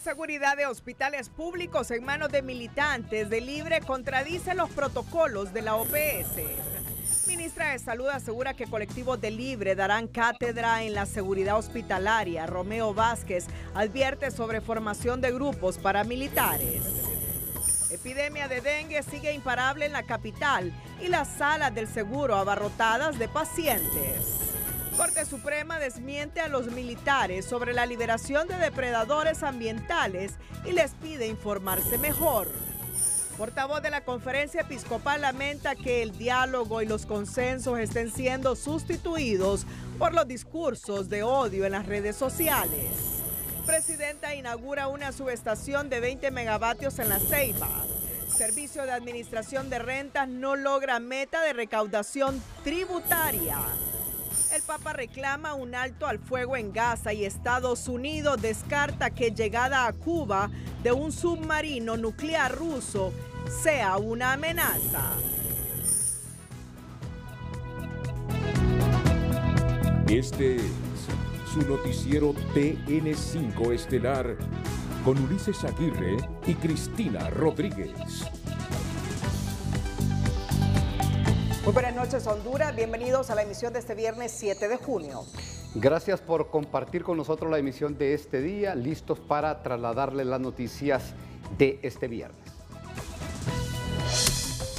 seguridad de hospitales públicos en manos de militantes de Libre contradice los protocolos de la OPS. Ministra de Salud asegura que colectivos de Libre darán cátedra en la seguridad hospitalaria. Romeo Vázquez advierte sobre formación de grupos paramilitares. Epidemia de dengue sigue imparable en la capital y las salas del seguro abarrotadas de pacientes. Corte Suprema desmiente a los militares sobre la liberación de depredadores ambientales y les pide informarse mejor. Portavoz de la conferencia episcopal lamenta que el diálogo y los consensos estén siendo sustituidos por los discursos de odio en las redes sociales. Presidenta inaugura una subestación de 20 megavatios en la Ceiba. Servicio de Administración de Rentas no logra meta de recaudación tributaria. El Papa reclama un alto al fuego en Gaza y Estados Unidos descarta que llegada a Cuba de un submarino nuclear ruso sea una amenaza. Este es su noticiero TN5 Estelar con Ulises Aguirre y Cristina Rodríguez buenas noches Honduras, bienvenidos a la emisión de este viernes 7 de junio. Gracias por compartir con nosotros la emisión de este día, listos para trasladarles las noticias de este viernes.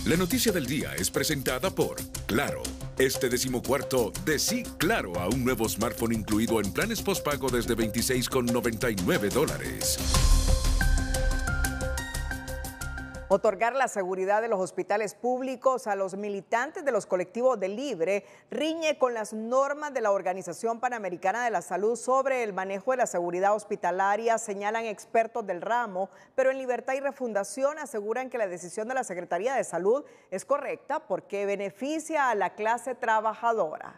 La noticia del día es presentada por Claro. Este decimocuarto de sí, claro, a un nuevo smartphone incluido en planes postpago desde 26,99 dólares otorgar la seguridad de los hospitales públicos a los militantes de los colectivos de Libre riñe con las normas de la Organización Panamericana de la Salud sobre el manejo de la seguridad hospitalaria, señalan expertos del ramo, pero en Libertad y Refundación aseguran que la decisión de la Secretaría de Salud es correcta porque beneficia a la clase trabajadora.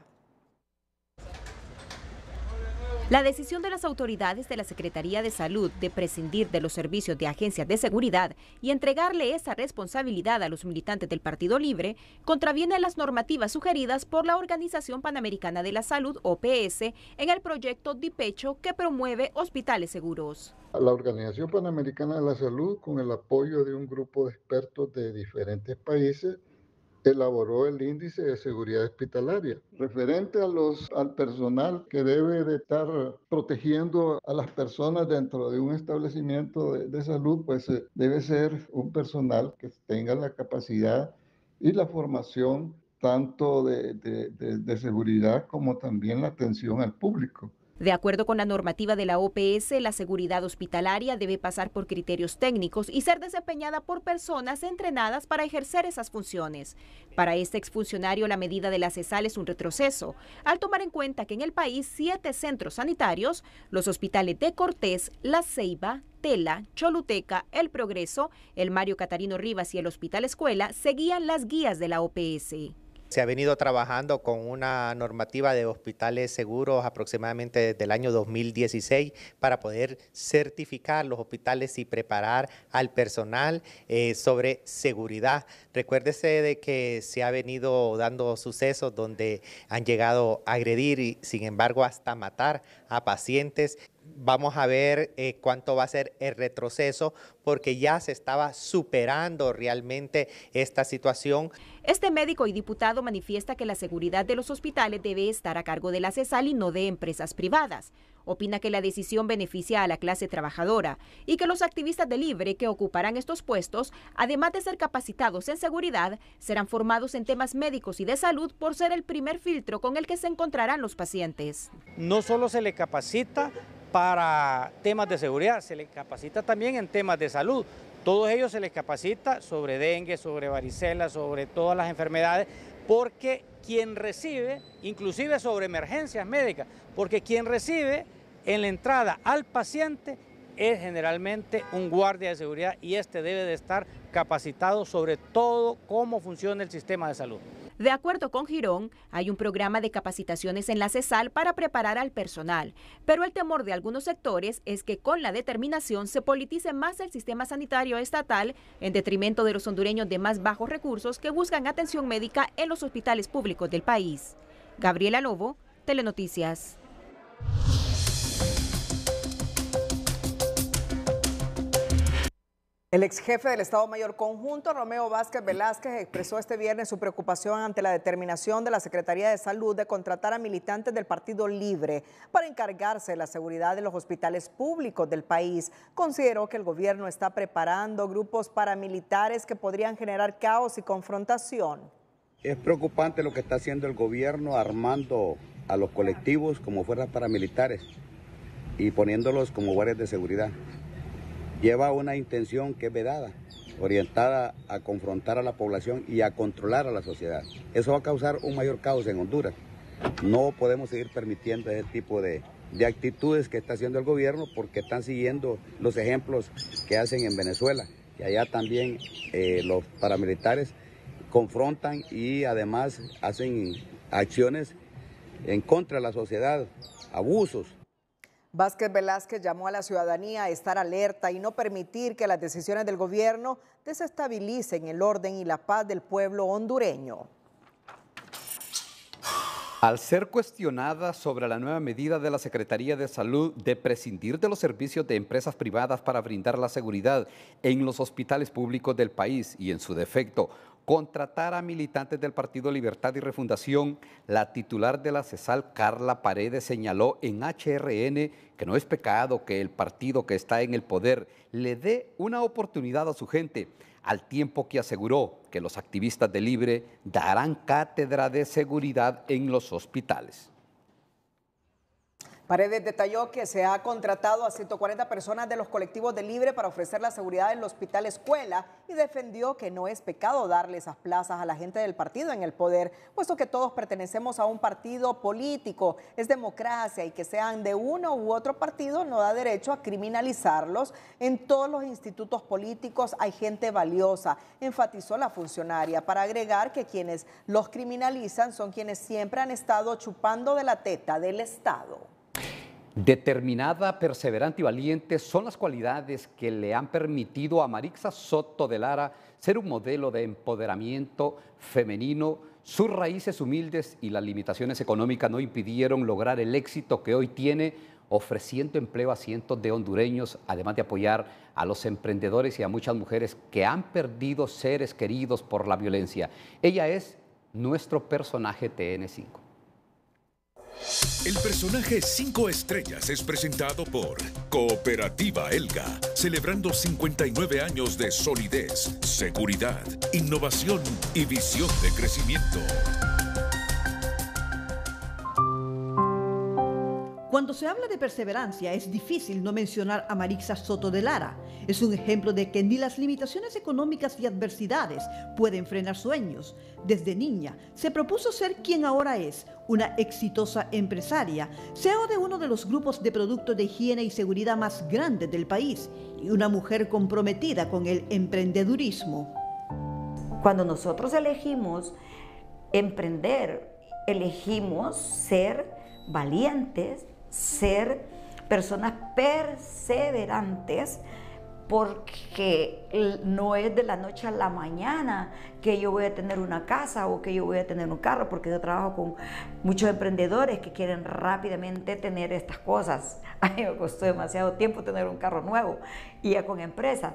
La decisión de las autoridades de la Secretaría de Salud de prescindir de los servicios de agencias de seguridad y entregarle esa responsabilidad a los militantes del Partido Libre contraviene las normativas sugeridas por la Organización Panamericana de la Salud, OPS, en el proyecto DIPECHO que promueve hospitales seguros. La Organización Panamericana de la Salud, con el apoyo de un grupo de expertos de diferentes países, elaboró el índice de seguridad hospitalaria referente a los, al personal que debe de estar protegiendo a las personas dentro de un establecimiento de, salud, pues eh, debe ser un personal que tenga la capacidad y la formación tanto de, de seguridad como también la atención al público. De acuerdo con la normativa de la OPS, la seguridad hospitalaria debe pasar por criterios técnicos y ser desempeñada por personas entrenadas para ejercer esas funciones. Para este exfuncionario, la medida de la CESAL es un retroceso, al tomar en cuenta que en el país siete centros sanitarios, los hospitales de Cortés, La Ceiba, Tela, Choluteca, El Progreso, el Mario Catarino Rivas y el Hospital Escuela, seguían las guías de la OPS. Se ha venido trabajando con una normativa de hospitales seguros aproximadamente desde el año 2016 para poder certificar los hospitales y preparar al personal eh, sobre seguridad. Recuérdese de que se ha venido dando sucesos donde han llegado a agredir y sin embargo hasta matar a pacientes vamos a ver eh, cuánto va a ser el retroceso porque ya se estaba superando realmente esta situación. Este médico y diputado manifiesta que la seguridad de los hospitales debe estar a cargo de la CESAL y no de empresas privadas. Opina que la decisión beneficia a la clase trabajadora y que los activistas de Libre que ocuparán estos puestos, además de ser capacitados en seguridad, serán formados en temas médicos y de salud por ser el primer filtro con el que se encontrarán los pacientes. No solo se le capacita, para temas de seguridad, se les capacita también en temas de salud. Todos ellos se les capacita sobre dengue, sobre varicela, sobre todas las enfermedades, porque quien recibe, inclusive sobre emergencias médicas, porque quien recibe en la entrada al paciente es generalmente un guardia de seguridad y este debe de estar capacitado sobre todo cómo funciona el sistema de salud. De acuerdo con Girón, hay un programa de capacitaciones en la CESAL para preparar al personal, pero el temor de algunos sectores es que con la determinación se politice más el sistema sanitario estatal en detrimento de los hondureños de más bajos recursos que buscan atención médica en los hospitales públicos del país. Gabriela Lobo, Telenoticias. El ex jefe del Estado Mayor Conjunto, Romeo Vázquez Velázquez, expresó este viernes su preocupación ante la determinación de la Secretaría de Salud de contratar a militantes del Partido Libre para encargarse de la seguridad de los hospitales públicos del país. Consideró que el gobierno está preparando grupos paramilitares que podrían generar caos y confrontación. Es preocupante lo que está haciendo el gobierno armando a los colectivos como fuerzas paramilitares y poniéndolos como guardias de seguridad lleva una intención que es vedada, orientada a confrontar a la población y a controlar a la sociedad. Eso va a causar un mayor caos en Honduras. No podemos seguir permitiendo ese tipo de, actitudes que está haciendo el gobierno porque están siguiendo los ejemplos que hacen en Venezuela. Y allá también eh, los paramilitares confrontan y además hacen acciones en contra de la sociedad, abusos Vázquez Velázquez llamó a la ciudadanía a estar alerta y no permitir que las decisiones del gobierno desestabilicen el orden y la paz del pueblo hondureño. Al ser cuestionada sobre la nueva medida de la Secretaría de Salud de prescindir de los servicios de empresas privadas para brindar la seguridad en los hospitales públicos del país y en su defecto contratar a militantes del Partido Libertad y Refundación, la titular de la CESAL, Carla Paredes, señaló en HRN que no es pecado que el partido que está en el poder le dé una oportunidad a su gente, al tiempo que aseguró que los activistas de Libre darán cátedra de seguridad en los hospitales. Paredes detalló que se ha contratado a 140 personas de los colectivos de Libre para ofrecer la seguridad en el hospital escuela y defendió que no es pecado darle esas plazas a la gente del partido en el poder, puesto que todos pertenecemos a un partido político, es democracia y que sean de uno u otro partido no da derecho a criminalizarlos. En todos los institutos políticos hay gente valiosa, enfatizó la funcionaria, para agregar que quienes los criminalizan son quienes siempre han estado chupando de la teta del Estado. Determinada, perseverante y valiente son las cualidades que le han permitido a Marixa Soto de Lara ser un modelo de empoderamiento femenino. Sus raíces humildes y las limitaciones económicas no impidieron lograr el éxito que hoy tiene, ofreciendo empleo a cientos de hondureños, además de apoyar a los emprendedores y a muchas mujeres que han perdido seres queridos por la violencia. Ella es nuestro personaje TN5. El personaje 5 estrellas es presentado por Cooperativa Elga, celebrando 59 años de solidez, seguridad, innovación y visión de crecimiento. Cuando se habla de perseverancia, es difícil no mencionar a Marixa Soto de Lara. Es un ejemplo de que ni las limitaciones económicas y adversidades pueden frenar sueños. Desde niña, se propuso ser quien ahora es, una exitosa empresaria, CEO de uno de los grupos de productos de higiene y seguridad más grandes del país y una mujer comprometida con el emprendedurismo. Cuando nosotros elegimos emprender, elegimos ser valientes, ser personas perseverantes porque no es de la noche a la mañana que yo voy a tener una casa o que yo voy a tener un carro, porque yo trabajo con muchos emprendedores que quieren rápidamente tener estas cosas. A me costó demasiado tiempo tener un carro nuevo y ya con empresas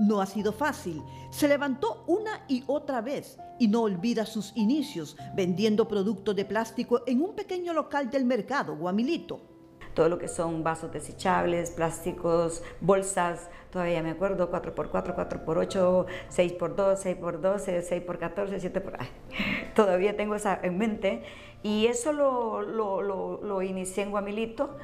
no ha sido fácil. Se levantó una y otra vez y no olvida sus inicios vendiendo productos de plástico en un pequeño local del mercado, Guamilito. Todo lo que son vasos desechables, plásticos, bolsas, todavía me acuerdo, 4x4, 4x8, 6x2, 6x12, 6x14, 7x... todavía tengo esa en mente y eso lo, lo, lo inicié en Guamilito.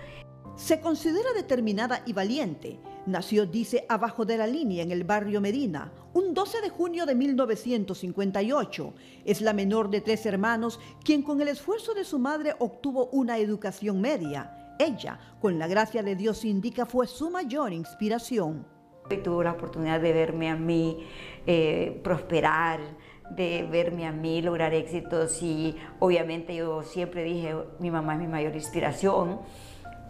Se considera determinada y valiente, Nació, dice, abajo de la línea, en el barrio Medina, un 12 de junio de 1958. Es la menor de tres hermanos, quien con el esfuerzo de su madre obtuvo una educación media. Ella, con la gracia de Dios indica, fue su mayor inspiración. Y tuvo la oportunidad de verme a mí eh, prosperar, de verme a mí lograr éxitos y obviamente yo siempre dije, mi mamá es mi mayor inspiración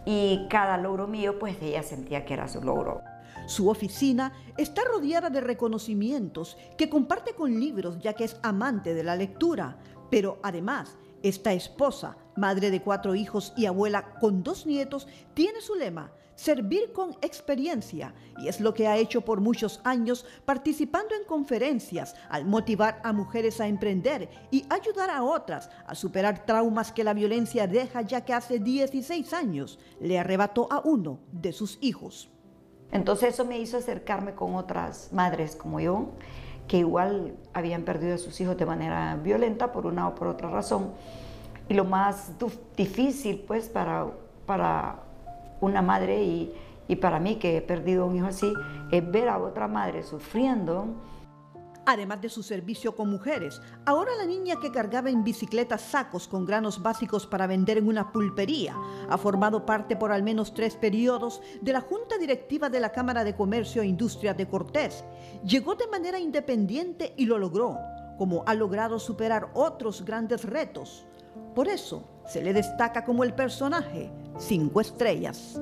y cada logro mío, pues ella sentía que era su logro. Su oficina está rodeada de reconocimientos que comparte con libros ya que es amante de la lectura, pero además esta esposa, madre de cuatro hijos y abuela con dos nietos, tiene su lema, servir con experiencia, y es lo que ha hecho por muchos años participando en conferencias al motivar a mujeres a emprender y ayudar a otras a superar traumas que la violencia deja ya que hace 16 años le arrebató a uno de sus hijos. Entonces eso me hizo acercarme con otras madres como yo, que igual habían perdido a sus hijos de manera violenta por una o por otra razón. Y lo más difícil pues para, para una madre y, para mí que he perdido un hijo así, es ver a otra madre sufriendo. Además de su servicio con mujeres, ahora la niña que cargaba en bicicleta sacos con granos básicos para vender en una pulpería ha formado parte por al menos tres periodos de la Junta Directiva de la Cámara de Comercio e Industria de Cortés. Llegó de manera independiente y lo logró, como ha logrado superar otros grandes retos. Por eso se le destaca como el personaje cinco estrellas.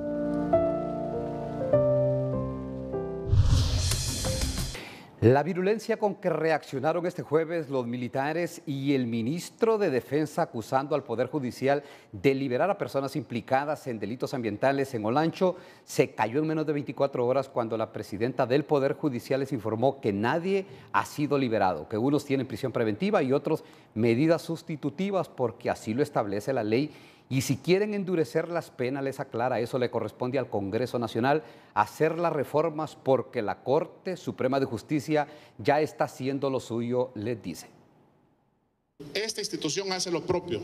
La virulencia con que reaccionaron este jueves los militares y el ministro de Defensa acusando al Poder Judicial de liberar a personas implicadas en delitos ambientales en Olancho se cayó en menos de 24 horas cuando la presidenta del Poder Judicial les informó que nadie ha sido liberado, que unos tienen prisión preventiva y otros medidas sustitutivas porque así lo establece la ley y si quieren endurecer las penas, les aclara, eso le corresponde al Congreso Nacional hacer las reformas porque la Corte Suprema de Justicia ya está haciendo lo suyo, les dice. Esta institución hace lo propio.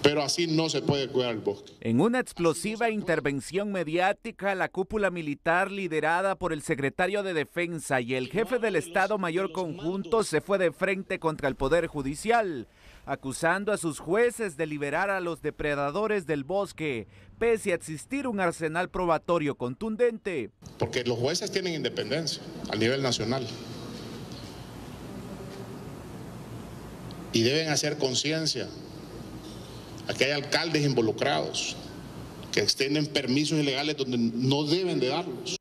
Pero así no se puede cuidar el bosque. En una explosiva intervención mediática, la cúpula militar liderada por el secretario de Defensa y el jefe del Estado Mayor Conjunto se fue de frente contra el Poder Judicial acusando a sus jueces de liberar a los depredadores del bosque, pese a existir un arsenal probatorio contundente. Porque los jueces tienen independencia a nivel nacional. Y deben hacer conciencia. que hay alcaldes involucrados que extienden permisos ilegales donde no deben de darlos.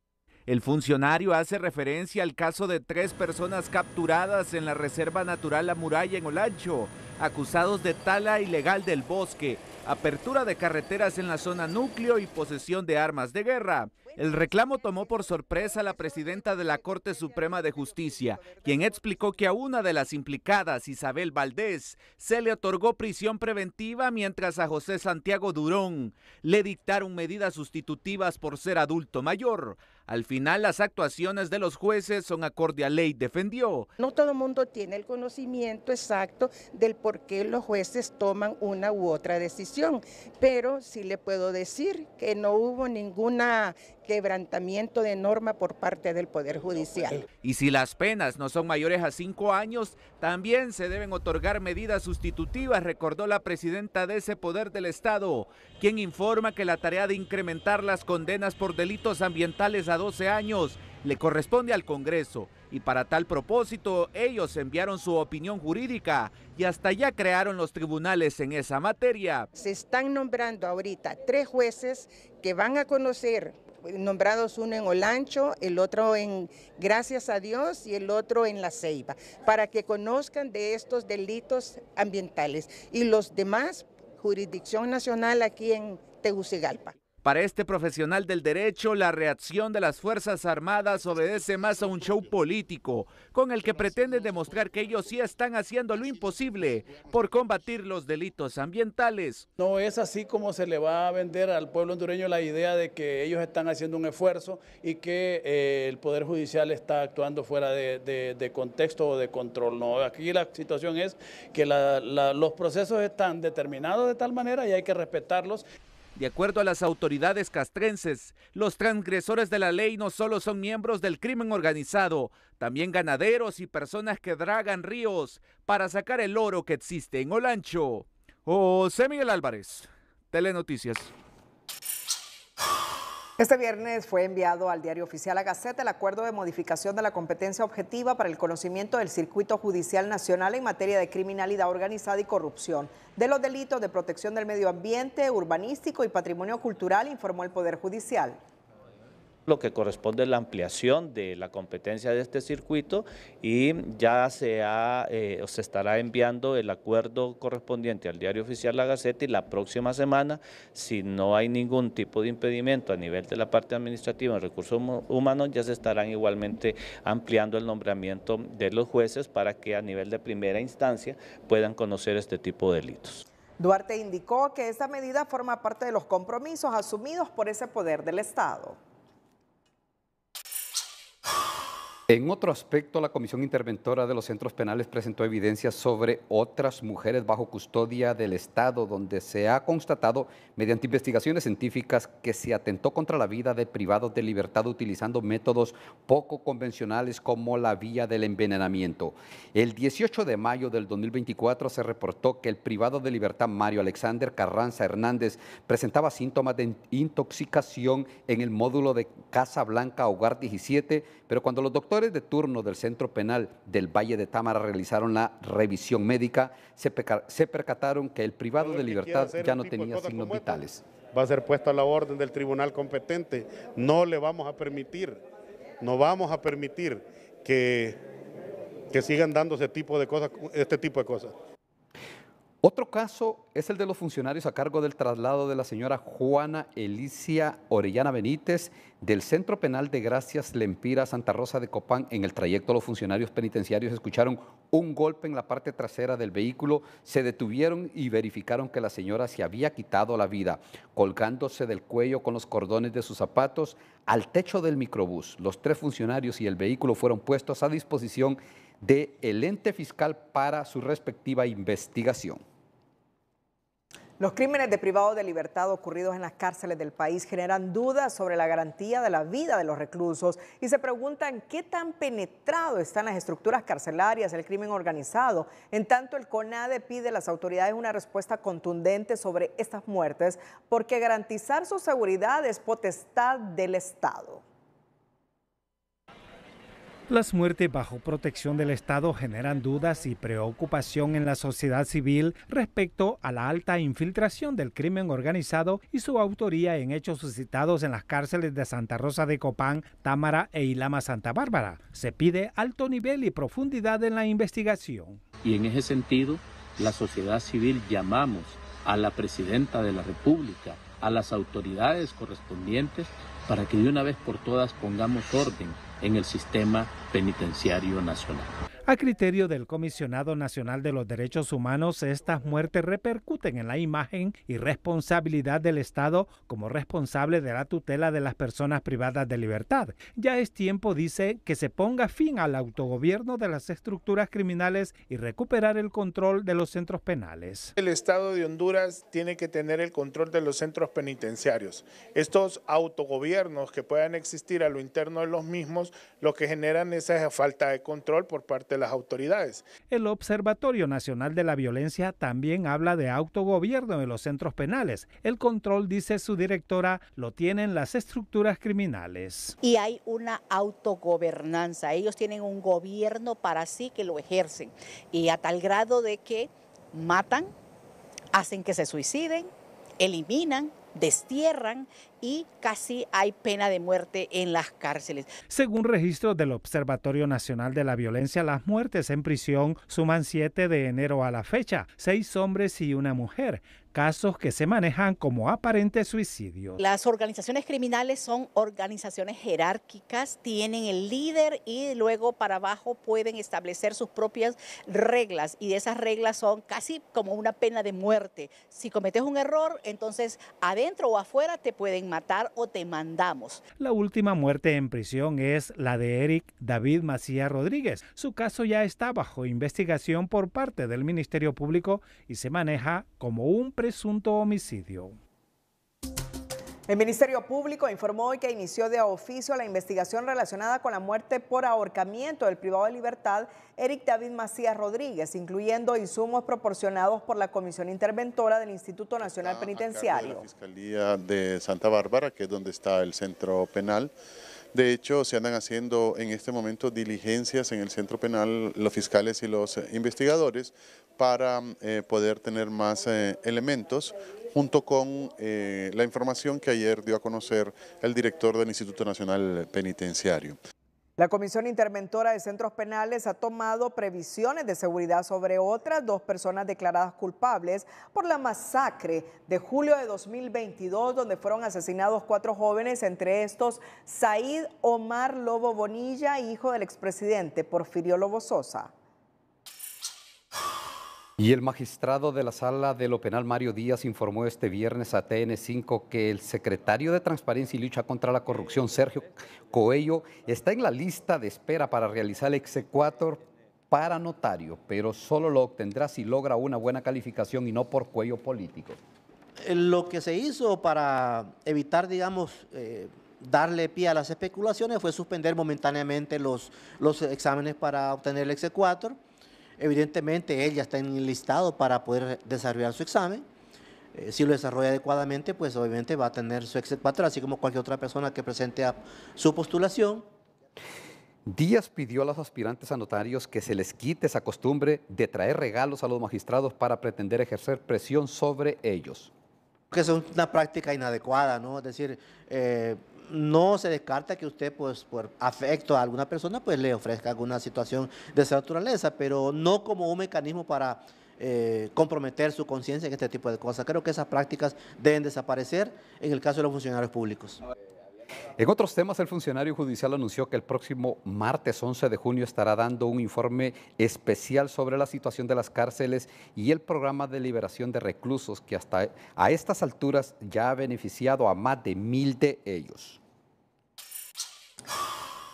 El funcionario hace referencia al caso de tres personas capturadas en la Reserva Natural La Muralla en Olancho, acusados de tala ilegal del bosque, apertura de carreteras en la zona núcleo y posesión de armas de guerra. El reclamo tomó por sorpresa a la presidenta de la Corte Suprema de Justicia, quien explicó que a una de las implicadas, Isabel Valdés, se le otorgó prisión preventiva mientras a José Santiago Durón le dictaron medidas sustitutivas por ser adulto mayor. Al final, las actuaciones de los jueces son acorde a ley, defendió. No todo el mundo tiene el conocimiento exacto del por qué los jueces toman una u otra decisión, pero sí le puedo decir que no hubo ninguna quebrantamiento de norma por parte del Poder Judicial. Eh, y si las penas no son mayores a cinco años, también se deben otorgar medidas sustitutivas, recordó la presidenta de ese poder del Estado, quien informa que la tarea de incrementar las condenas por delitos ambientales a 12 años le corresponde al Congreso. Y para tal propósito, ellos enviaron su opinión jurídica y hasta ya crearon los tribunales en esa materia. Se están nombrando ahorita tres jueces que van a conocer nombrados uno en Olancho, el otro en Gracias a Dios y el otro en La Ceiba, para que conozcan de estos delitos ambientales y los demás, jurisdicción nacional aquí en Tegucigalpa. Para este profesional del derecho, la reacción de las Fuerzas Armadas obedece más a un show político, con el que pretenden demostrar que ellos sí están haciendo lo imposible por combatir los delitos ambientales. No es así como se le va a vender al pueblo hondureño la idea de que ellos están haciendo un esfuerzo y que eh, el Poder Judicial está actuando fuera de, contexto o de control. No, aquí la situación es que los procesos están determinados de tal manera y hay que respetarlos. De acuerdo a las autoridades castrenses, los transgresores de la ley no solo son miembros del crimen organizado, también ganaderos y personas que dragan ríos para sacar el oro que existe en Olancho. José Miguel Álvarez, Telenoticias. Este viernes fue enviado al diario oficial a Gaceta el acuerdo de modificación de la competencia objetiva para el conocimiento del circuito judicial nacional en materia de criminalidad organizada y corrupción, de los delitos de protección del medio ambiente, urbanístico y patrimonio cultural, informó el Poder Judicial lo que corresponde es la ampliación de la competencia de este circuito y ya se, ha, eh, se estará enviando el acuerdo correspondiente al diario oficial La Gaceta y la próxima semana, si no hay ningún tipo de impedimento a nivel de la parte administrativa en recursos humanos, ya se estarán igualmente ampliando el nombramiento de los jueces para que a nivel de primera instancia puedan conocer este tipo de delitos. Duarte indicó que esta medida forma parte de los compromisos asumidos por ese poder del Estado. En otro aspecto, la Comisión Interventora de los Centros Penales presentó evidencias sobre otras mujeres bajo custodia del Estado, donde se ha constatado, mediante investigaciones científicas, que se atentó contra la vida de privados de libertad utilizando métodos poco convencionales como la vía del envenenamiento. El 18 de mayo del 2024 se reportó que el privado de libertad Mario Alexander Carranza Hernández presentaba síntomas de intoxicación en el módulo de Casa Blanca, Hogar 17, pero cuando los doctores de turno del Centro Penal del Valle de Támara realizaron la revisión médica, se, percataron que el privado de libertad ya no tenía signos vitales. Va a ser puesto a la orden del tribunal competente. No le vamos a permitir, no vamos a permitir que, que sigan ese tipo de cosas, este tipo de cosas. Otro caso es el de los funcionarios a cargo del traslado de la señora Juana Elicia Orellana Benítez del Centro Penal de Gracias Lempira Santa Rosa de Copán. En el trayecto los funcionarios penitenciarios escucharon un golpe en la parte trasera del vehículo, se detuvieron y verificaron que la señora se había quitado la vida, colgándose del cuello con los cordones de sus zapatos al techo del microbús. Los tres funcionarios y el vehículo fueron puestos a disposición de el ente fiscal para su respectiva investigación. Los crímenes de privado de libertad ocurridos en las cárceles del país generan dudas sobre la garantía de la vida de los reclusos y se preguntan qué tan penetrado están las estructuras carcelarias, el crimen organizado. En tanto, el CONADE pide a las autoridades una respuesta contundente sobre estas muertes porque garantizar su seguridad es potestad del Estado. Las muertes bajo protección del Estado generan dudas y preocupación en la sociedad civil respecto a la alta infiltración del crimen organizado y su autoría en hechos suscitados en las cárceles de Santa Rosa de Copán, Támara e Ilama Santa Bárbara. Se pide alto nivel y profundidad en la investigación. Y en ese sentido, la sociedad civil llamamos a la presidenta de la República, a las autoridades correspondientes, para que de una vez por todas pongamos orden en el sistema penitenciario nacional. A criterio del Comisionado Nacional de los Derechos Humanos, estas muertes repercuten en la imagen y responsabilidad del Estado como responsable de la tutela de las personas privadas de libertad. Ya es tiempo, dice, que se ponga fin al autogobierno de las estructuras criminales y recuperar el control de los centros penales. El Estado de Honduras tiene que tener el control de los centros penitenciarios. Estos autogobiernos que puedan existir a lo interno de los mismos, lo que generan es esa falta de control por parte las autoridades. El Observatorio Nacional de la Violencia también habla de autogobierno en los centros penales. El control, dice su directora, lo tienen las estructuras criminales. Y hay una autogobernanza. Ellos tienen un gobierno para sí que lo ejercen. Y a tal grado de que matan, hacen que se suiciden, eliminan, destierran y casi hay pena de muerte en las cárceles. Según registros del Observatorio Nacional de la Violencia, las muertes en prisión suman 7 de enero a la fecha, seis hombres y una mujer casos que se manejan como aparentes suicidios. Las organizaciones criminales son organizaciones jerárquicas, tienen el líder y luego para abajo pueden establecer sus propias reglas y esas reglas son casi como una pena de muerte. Si cometes un error, entonces adentro o afuera te pueden matar o te mandamos. La última muerte en prisión es la de Eric David Macías Rodríguez. Su caso ya está bajo investigación por parte del Ministerio Público y se maneja como un presunto homicidio. El Ministerio Público informó hoy que inició de oficio la investigación relacionada con la muerte por ahorcamiento del privado de libertad Eric David Macías Rodríguez, incluyendo insumos proporcionados por la Comisión Interventora del Instituto Nacional Penitenciario. la Fiscalía de Santa Bárbara, que es donde está el centro penal. De hecho, se andan haciendo en este momento diligencias en el centro penal, los fiscales y los eh, investigadores, para mm, eh, poder tener más eh, elementos junto con la información que ayer dio a conocer el director del Instituto Nacional Penitenciario. La Comisión Interventora de Centros Penales ha tomado previsiones de seguridad sobre otras dos personas declaradas culpables por la masacre de julio de 2022, donde fueron asesinados cuatro jóvenes, entre estos Said Omar Lobo Bonilla, hijo del expresidente Porfirio Lobo Sosa. Y el magistrado de la sala de lo penal, Mario Díaz, informó este viernes a TN5 que el secretario de Transparencia y Lucha contra la Corrupción, Sergio Coello, está en la lista de espera para realizar el execuator para notario, pero solo lo obtendrá si logra una buena calificación y no por cuello político. Eh, lo que se hizo para evitar, digamos, eh, darle pie a las especulaciones fue suspender momentáneamente los, los exámenes para obtener el execuator Evidentemente, él ya está enlistado para poder desarrollar su examen. Eh, si lo desarrolla adecuadamente, pues obviamente va a tener su exit así como cualquier otra persona que presente su postulación. Díaz pidió a los aspirantes a notarios que se les quite esa costumbre de traer regalos a los magistrados para pretender ejercer presión sobre ellos. Que es una práctica inadecuada, ¿no? Es decir, eh, no se descarta que usted, pues, por afecto a alguna persona, pues le ofrezca alguna situación de esa naturaleza, pero no como un mecanismo para eh, comprometer su conciencia en este tipo de cosas. Creo que esas prácticas deben desaparecer en el caso de los funcionarios públicos. En otros temas, el funcionario judicial anunció que el próximo martes 11 de junio estará dando un informe especial sobre la situación de las cárceles y el programa de liberación de reclusos que hasta a estas alturas ya ha beneficiado a más de mil de ellos.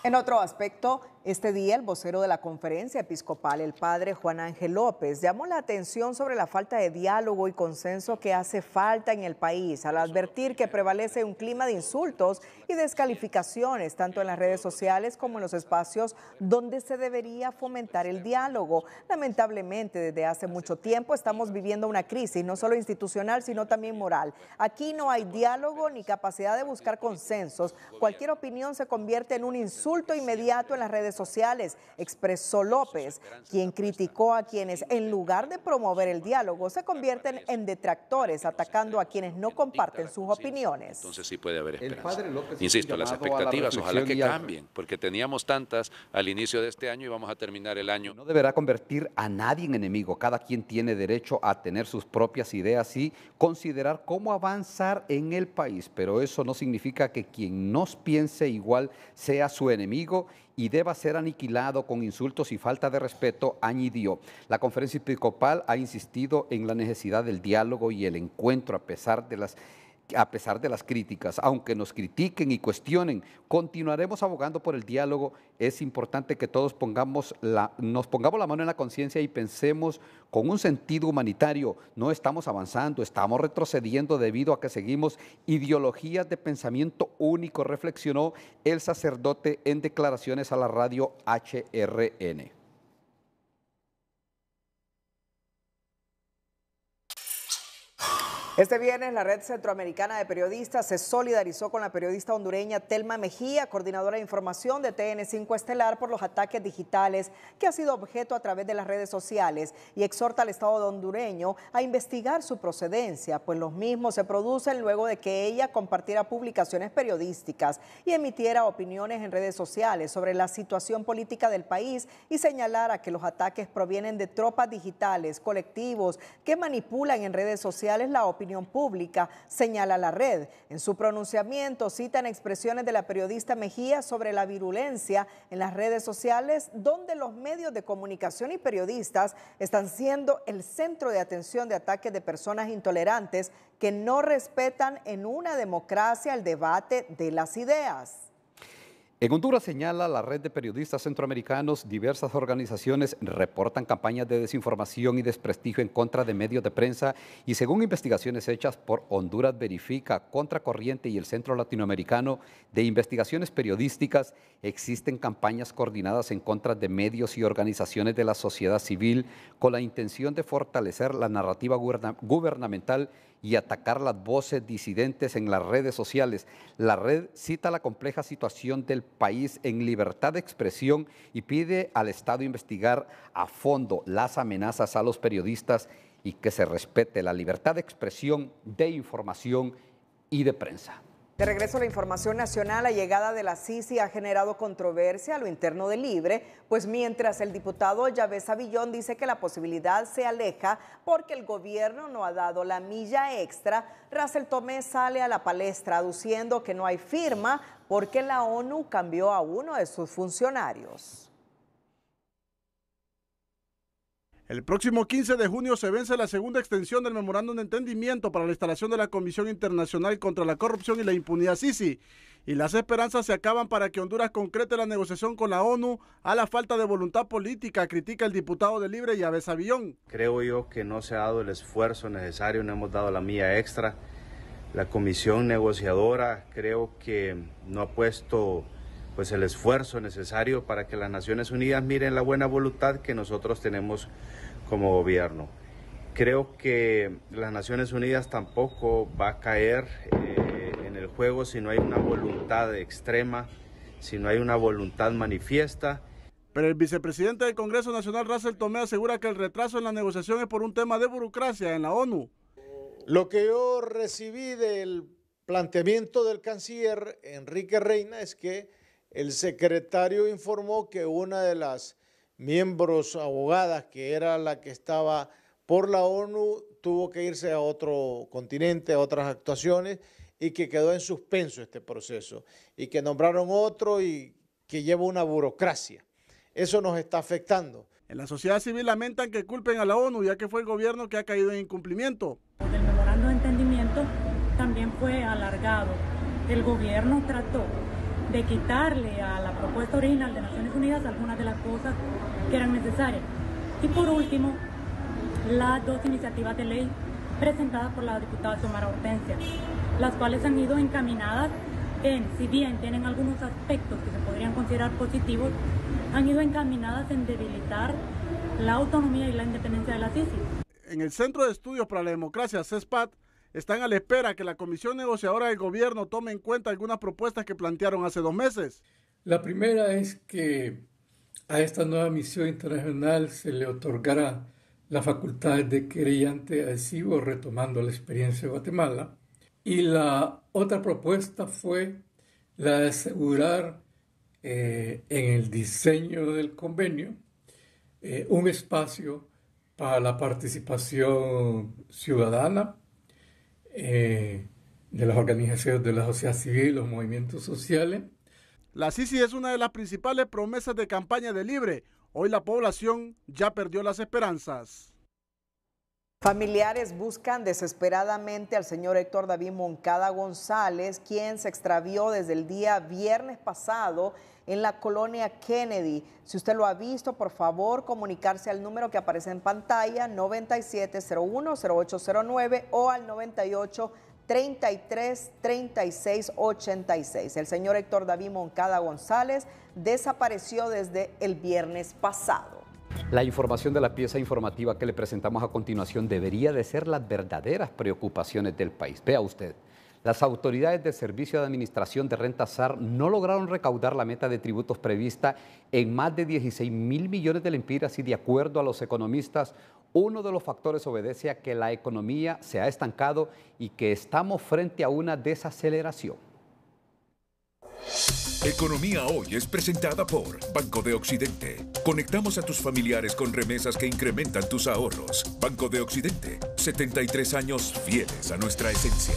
En otro aspecto, este día el vocero de la conferencia episcopal, el padre Juan Ángel López, llamó la atención sobre la falta de diálogo y consenso que hace falta en el país al advertir que prevalece un clima de insultos y descalificaciones tanto en las redes sociales como en los espacios donde se debería fomentar el diálogo. Lamentablemente, desde hace mucho tiempo estamos viviendo una crisis no solo institucional, sino también moral. Aquí no hay diálogo ni capacidad de buscar consensos. Cualquier opinión se convierte en un insulto inmediato en las redes sociales, expresó López, quien criticó a quienes en lugar de promover el diálogo se convierten en detractores, atacando a eh, quienes no comparten sus opiniones. Entonces sí puede haber esperanza. Insisto, las expectativas ojalá que cambien, porque teníamos tantas al inicio de este año y vamos a terminar el año. No deberá convertir a nadie en enemigo, cada quien tiene derecho a tener sus propias ideas y considerar cómo avanzar en el país, pero eso no significa que quien nos piense igual sea su enemigo y deba ser aniquilado con insultos y falta de respeto, añadió. La conferencia episcopal ha insistido en la necesidad del diálogo y el encuentro a pesar de las a pesar de las críticas, aunque nos critiquen y cuestionen, continuaremos abogando por el diálogo. Es importante que todos pongamos nos pongamos la mano en la conciencia y pensemos con un sentido humanitario. No estamos avanzando, estamos retrocediendo debido a que seguimos ideologías de pensamiento único, reflexionó el sacerdote en declaraciones a la radio HRN. Este viernes la Red Centroamericana de Periodistas se solidarizó con la periodista hondureña Telma Mejía, coordinadora de información de TN5 Estelar por los ataques digitales que ha sido objeto a través de las redes sociales y exhorta al Estado hondureño a investigar su procedencia, pues los mismos se producen luego de que ella compartiera publicaciones periodísticas y emitiera opiniones en redes sociales sobre la situación política del país y señalara que los ataques provienen de tropas digitales, colectivos que manipulan en redes sociales la opinión opinión pública, señala la red. En su pronunciamiento citan expresiones de la periodista Mejía sobre la virulencia en las redes sociales, donde los medios de comunicación y periodistas están siendo el centro de atención de ataques de personas intolerantes que no respetan en una democracia el debate de las ideas. En Honduras señala la red de periodistas centroamericanos, diversas organizaciones reportan campañas de desinformación y desprestigio en contra de medios de prensa y según investigaciones hechas por Honduras Verifica, Contracorriente y el Centro Latinoamericano de Investigaciones Periodísticas, existen campañas coordinadas en contra de medios y organizaciones de la sociedad civil con la intención de fortalecer la narrativa gubernamental y atacar las voces disidentes en las redes sociales. La red cita la compleja situación del país en libertad de expresión y pide al Estado investigar a fondo las amenazas a los periodistas y que se respete la libertad de expresión, de información y de prensa. De regreso a la información nacional, la llegada de la Sisi ha generado controversia a lo interno de Libre, pues mientras el diputado Yavés Avillón dice que la posibilidad se aleja porque el gobierno no ha dado la milla extra, Russell Tomé sale a la palestra aduciendo que no hay firma porque la ONU cambió a uno de sus funcionarios. El próximo 15 de junio se vence la segunda extensión del Memorándum de Entendimiento para la instalación de la Comisión Internacional contra la Corrupción y la Impunidad Sisi. Y las esperanzas se acaban para que Honduras concrete la negociación con la ONU a la falta de voluntad política, critica el diputado de Libre Yabes Avillón. Creo yo que no se ha dado el esfuerzo necesario, no hemos dado la mía extra. La comisión negociadora creo que no ha puesto pues el esfuerzo necesario para que las Naciones Unidas miren la buena voluntad que nosotros tenemos como gobierno. Creo que las Naciones Unidas tampoco va a caer eh, en el juego si no hay una voluntad extrema, si no hay una voluntad manifiesta. Pero el vicepresidente del Congreso Nacional, Russell Tomé, asegura que el retraso en la negociación es por un tema de burocracia en la ONU. Lo que yo recibí del planteamiento del canciller Enrique Reina es que el secretario informó que una de las miembros abogadas, que era la que estaba por la ONU, tuvo que irse a otro continente, a otras actuaciones, y que quedó en suspenso este proceso, y que nombraron otro y que lleva una burocracia. Eso nos está afectando. En la sociedad civil lamentan que culpen a la ONU, ya que fue el gobierno que ha caído en incumplimiento. El memorando de entendimiento también fue alargado. El gobierno trató de quitarle a la propuesta original de Naciones Unidas algunas de las cosas que eran necesarias. Y por último, las dos iniciativas de ley presentadas por la diputada Somara Hortensia, las cuales han ido encaminadas en, si bien tienen algunos aspectos que se podrían considerar positivos, han ido encaminadas en debilitar la autonomía y la independencia de la CISI. En el Centro de Estudios para la Democracia, CESPAT, están a la espera que la comisión negociadora del gobierno tome en cuenta algunas propuestas que plantearon hace dos meses. La primera es que a esta nueva misión internacional se le otorgará la facultad de querellante adhesivo retomando la experiencia de Guatemala. Y la otra propuesta fue la de asegurar eh, en el diseño del convenio eh, un espacio para la participación ciudadana eh, de las organizaciones de la sociedad civil, los movimientos sociales. La CICI es una de las principales promesas de campaña de Libre. Hoy la población ya perdió las esperanzas. Familiares buscan desesperadamente al señor Héctor David Moncada González, quien se extravió desde el día viernes pasado en la colonia Kennedy. Si usted lo ha visto, por favor, comunicarse al número que aparece en pantalla 9701-0809 o al 98. 33 El señor Héctor David Moncada González desapareció desde el viernes pasado. La información de la pieza informativa que le presentamos a continuación debería de ser las verdaderas preocupaciones del país. Vea usted. Las autoridades de Servicio de Administración de Renta SAR no lograron recaudar la meta de tributos prevista en más de 16 mil millones de lempiras y de acuerdo a los economistas, uno de los factores obedece a que la economía se ha estancado y que estamos frente a una desaceleración. Economía Hoy es presentada por Banco de Occidente. Conectamos a tus familiares con remesas que incrementan tus ahorros. Banco de Occidente, 73 años fieles a nuestra esencia.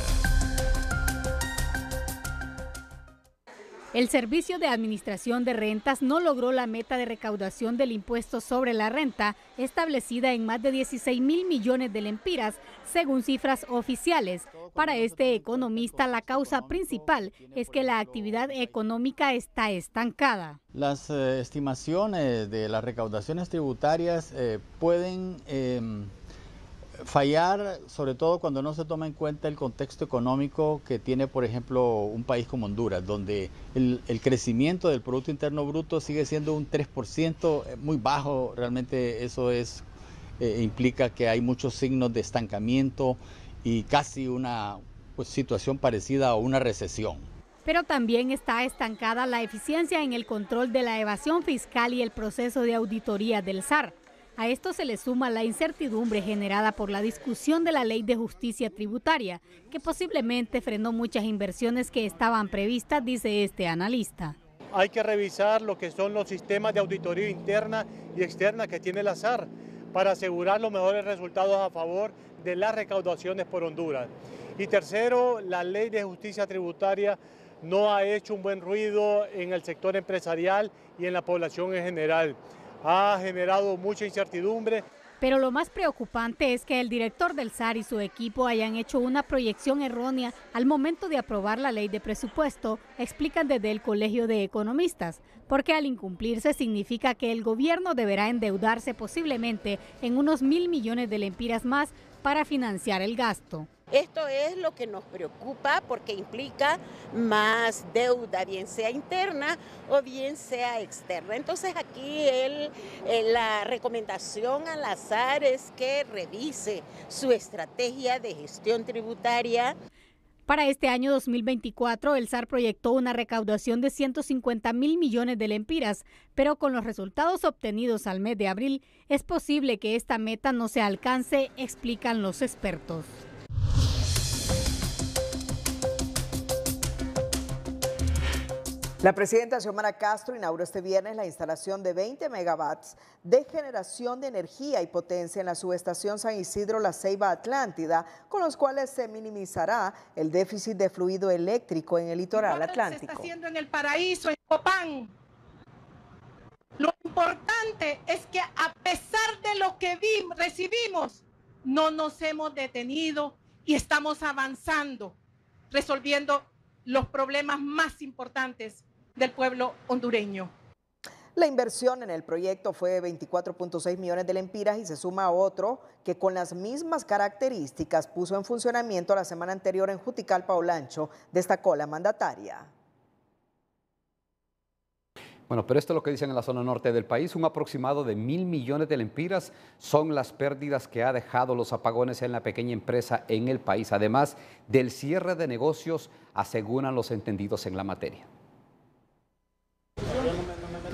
El Servicio de Administración de Rentas no logró la meta de recaudación del impuesto sobre la renta establecida en más de 16 mil millones de lempiras, según cifras oficiales. Para este economista, la causa principal es que la actividad económica está estancada. Las eh, estimaciones de las recaudaciones tributarias eh, pueden... Em, fallar, sobre todo cuando no se toma en cuenta el contexto económico que tiene, por ejemplo, un país como Honduras, donde el, crecimiento del Producto Interno Bruto sigue siendo un 3%, eh, muy bajo, realmente eso eh, implica que hay muchos signos de estancamiento y casi una pues, situación parecida a una recesión. Pero también está estancada la eficiencia en el control de la evasión fiscal y el proceso de auditoría del SAR a esto se le suma la incertidumbre generada por la discusión de la ley de justicia tributaria, que posiblemente frenó muchas inversiones que estaban previstas, dice este analista. Hay que revisar lo que son los sistemas de auditoría interna y externa que tiene la SAR para asegurar los mejores resultados a favor de las recaudaciones por Honduras. Y tercero, la ley de justicia tributaria no ha hecho un buen ruido en el sector empresarial y en la población en general ha generado mucha incertidumbre. Pero lo más preocupante es que el director del SAR y su equipo hayan hecho una proyección errónea al momento de aprobar la ley de presupuesto, explican desde el Colegio de Economistas, porque al incumplirse significa que el gobierno deberá endeudarse posiblemente en unos mil millones de lempiras más para financiar el gasto. Esto es lo que nos preocupa porque implica más deuda, bien sea interna o bien sea externa. Entonces aquí eh, la recomendación al SAR es que revise su estrategia de gestión tributaria. Para este año 2024, el SAR proyectó una recaudación de 150 mil millones de lempiras, pero con los resultados obtenidos al mes de abril, es posible que esta meta no se alcance, explican los expertos. La presidenta Xiomara Castro inauguró este viernes la instalación de 20 megawatts de generación de energía y potencia en la subestación San Isidro La Ceiba Atlántida, con los cuales se minimizará el déficit de fluido eléctrico en el litoral atlántico. Se está haciendo en el paraíso, en Copán. Lo importante es que a pesar de lo que recibimos, no nos hemos detenido y estamos avanzando, resolviendo los problemas más importantes del pueblo hondureño. La inversión en el proyecto fue de 24.6 millones de lempiras y se suma a otro que con las mismas características puso en funcionamiento la semana anterior en Juticalpa Olancho, destacó la mandataria. Bueno, pero esto es lo que dicen en la zona norte del país. Un aproximado de mil millones de lempiras son las pérdidas que ha dejado los apagones en la pequeña empresa en el país, además del cierre de negocios, aseguran los entendidos en la materia.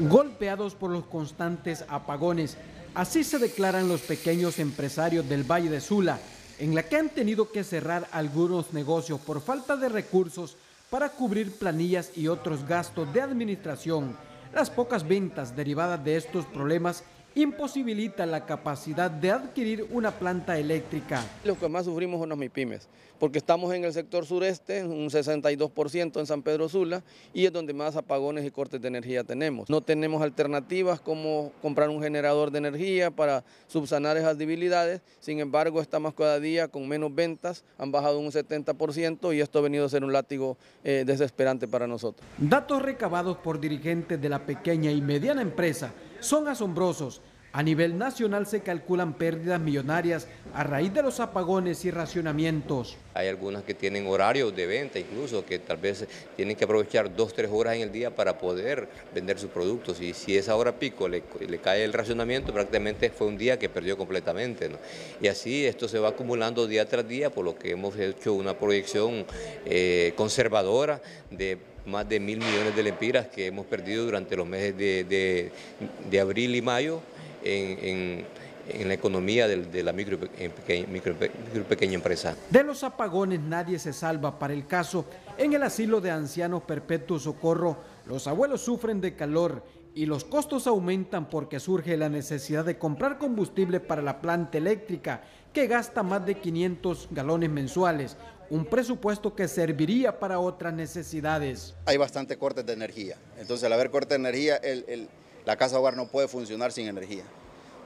Golpeados por los constantes apagones, así se declaran los pequeños empresarios del Valle de Sula, en la que han tenido que cerrar algunos negocios por falta de recursos para cubrir planillas y otros gastos de administración. Las pocas ventas derivadas de estos problemas imposibilita la capacidad de adquirir una planta eléctrica. Los que más sufrimos son los MIPIMES, porque estamos en el sector sureste, un 62% en San Pedro Sula, y es donde más apagones y cortes de energía tenemos. No tenemos alternativas como comprar un generador de energía para subsanar esas debilidades, sin embargo estamos cada día con menos ventas, han bajado un 70% y esto ha venido a ser un látigo eh, desesperante para nosotros. Datos recabados por dirigentes de la pequeña y mediana empresa son asombrosos. A nivel nacional se calculan pérdidas millonarias a raíz de los apagones y racionamientos. Hay algunas que tienen horarios de venta incluso, que tal vez tienen que aprovechar dos, tres horas en el día para poder vender sus productos. Y si esa hora pico le, cae el racionamiento, prácticamente fue un día que perdió completamente. Y así esto se va acumulando día tras día, por lo que hemos hecho una proyección eh, conservadora de más de mil millones de lempiras que hemos perdido durante los meses de abril y mayo en, la economía de, la micro, y pequeña empresa. De los apagones nadie se salva para el caso. En el asilo de ancianos perpetuo socorro, los abuelos sufren de calor y los costos aumentan porque surge la necesidad de comprar combustible para la planta eléctrica, que gasta más de 500 galones mensuales, un presupuesto que serviría para otras necesidades. Hay bastante cortes de energía, entonces al haber corte de energía, el la casa hogar no puede funcionar sin energía.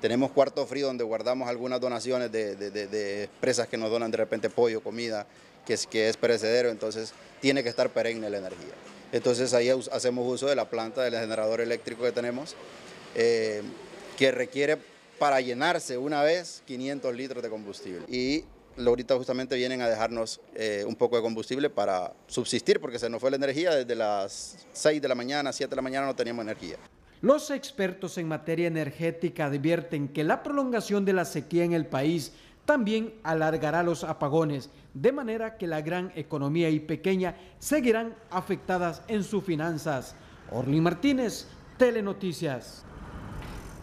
Tenemos cuarto frío donde guardamos algunas donaciones de, presas empresas que nos donan de repente pollo, comida, que es, perecedero, entonces tiene que estar perenne la energía. Entonces ahí hacemos uso de la planta, del generador eléctrico que tenemos, eh, que requiere para llenarse una vez 500 litros de combustible. Y ahorita justamente vienen a dejarnos eh, un poco de combustible para subsistir, porque se nos fue la energía desde las 6 de la mañana, 7 de la mañana no teníamos energía. Los expertos en materia energética advierten que la prolongación de la sequía en el país también alargará los apagones, de manera que la gran economía y pequeña seguirán afectadas en sus finanzas. Orly Martínez, Telenoticias.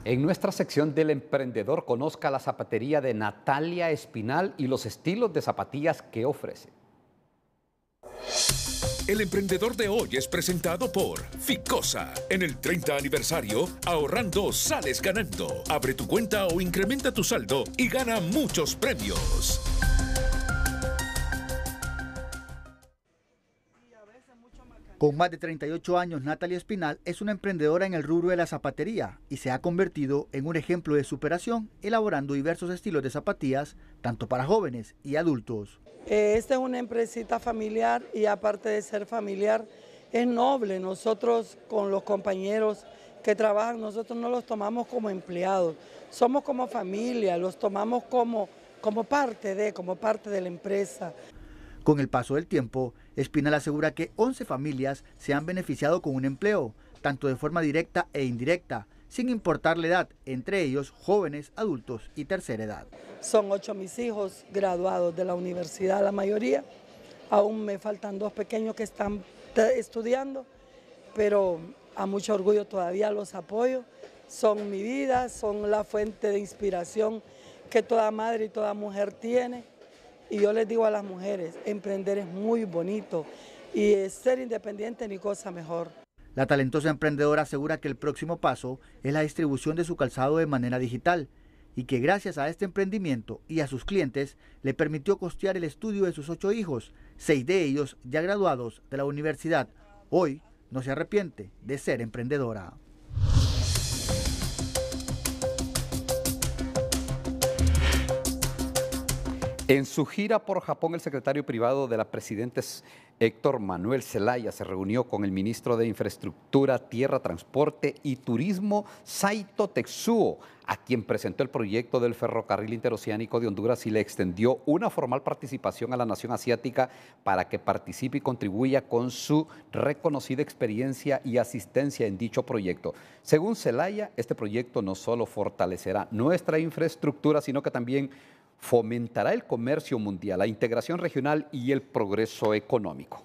En nuestra sección del emprendedor conozca la zapatería de Natalia Espinal y los estilos de zapatillas que ofrece. El emprendedor de hoy es presentado por Ficosa. En el 30 aniversario, ahorrando sales ganando. Abre tu cuenta o incrementa tu saldo y gana muchos premios. Con más de 38 años, Natalia Espinal es una emprendedora en el rubro de la zapatería y se ha convertido en un ejemplo de superación elaborando diversos estilos de zapatillas, tanto para jóvenes y adultos. Eh, esta es una empresita familiar y aparte de ser familiar, es noble. Nosotros con los compañeros que trabajan, nosotros no los tomamos como empleados, somos como familia, los tomamos como, como parte de, como parte de la empresa. Con el paso del tiempo, Espinal asegura que 11 familias se han beneficiado con un empleo, tanto de forma directa e indirecta, sin importar la edad, entre ellos jóvenes, adultos y tercera edad. Son ocho mis hijos graduados de la universidad, la mayoría. Aún me faltan dos pequeños que están estudiando, pero a mucho orgullo todavía los apoyo. Son mi vida, son la fuente de inspiración que toda madre y toda mujer tiene. Y yo les digo a las mujeres, emprender es muy bonito y ser independiente ni cosa mejor. La talentosa emprendedora asegura que el próximo paso es la distribución de su calzado de manera digital y que gracias a este emprendimiento y a sus clientes le permitió costear el estudio de sus ocho hijos, seis de ellos ya graduados de la universidad. Hoy no se arrepiente de ser emprendedora. En su gira por Japón, el secretario privado de la presidenta Héctor Manuel Zelaya se reunió con el ministro de Infraestructura, Tierra, Transporte y Turismo, Saito Tetsuo, a quien presentó el proyecto del ferrocarril interoceánico de Honduras y le extendió una formal participación a la nación asiática para que participe y contribuya con su reconocida experiencia y asistencia en dicho proyecto. Según Celaya, este proyecto no solo fortalecerá nuestra infraestructura, sino que también fomentará el comercio mundial, la integración regional y el progreso económico.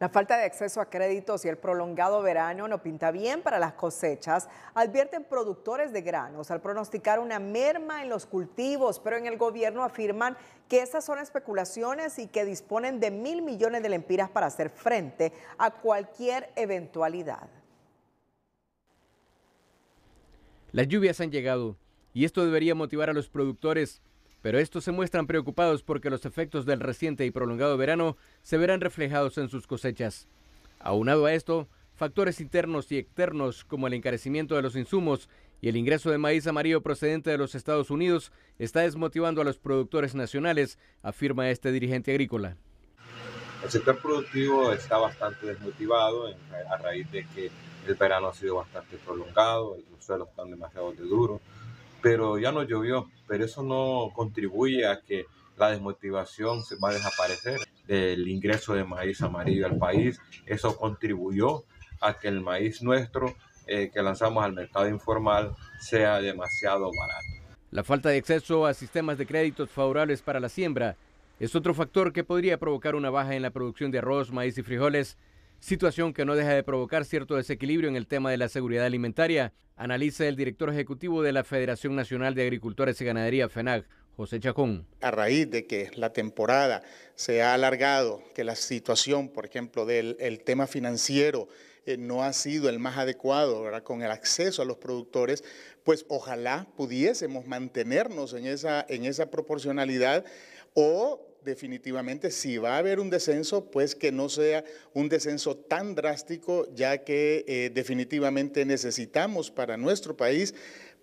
La falta de acceso a créditos y el prolongado verano no pinta bien para las cosechas, advierten productores de granos al pronosticar una merma en los cultivos, pero en el gobierno afirman que esas son especulaciones y que disponen de mil millones de lempiras para hacer frente a cualquier eventualidad. Las lluvias han llegado y esto debería motivar a los productores, pero estos se muestran preocupados porque los efectos del reciente y prolongado verano se verán reflejados en sus cosechas. Aunado a esto, factores internos y externos como el encarecimiento de los insumos y el ingreso de maíz amarillo procedente de los Estados Unidos está desmotivando a los productores nacionales, afirma este dirigente agrícola. El sector productivo está bastante desmotivado a raíz de que el verano ha sido bastante prolongado, los suelos están demasiado de duros, pero ya no llovió, pero eso no contribuye a que la desmotivación se va a desaparecer del ingreso de maíz amarillo al país. Eso contribuyó a que el maíz nuestro eh, que lanzamos al mercado informal sea demasiado barato. La falta de acceso a sistemas de créditos favorables para la siembra es otro factor que podría provocar una baja en la producción de arroz, maíz y frijoles situación que no deja de provocar cierto desequilibrio en el tema de la seguridad alimentaria, analiza el director ejecutivo de la Federación Nacional de Agricultores y Ganadería, FENAG, José Chacón. A raíz de que la temporada se ha alargado, que la situación, por ejemplo, del tema financiero eh, no ha sido el más adecuado con el acceso a los productores, pues ojalá pudiésemos mantenernos en esa, en esa proporcionalidad o definitivamente, si va a haber un descenso, pues que no sea un descenso tan drástico, ya que eh, definitivamente necesitamos para nuestro país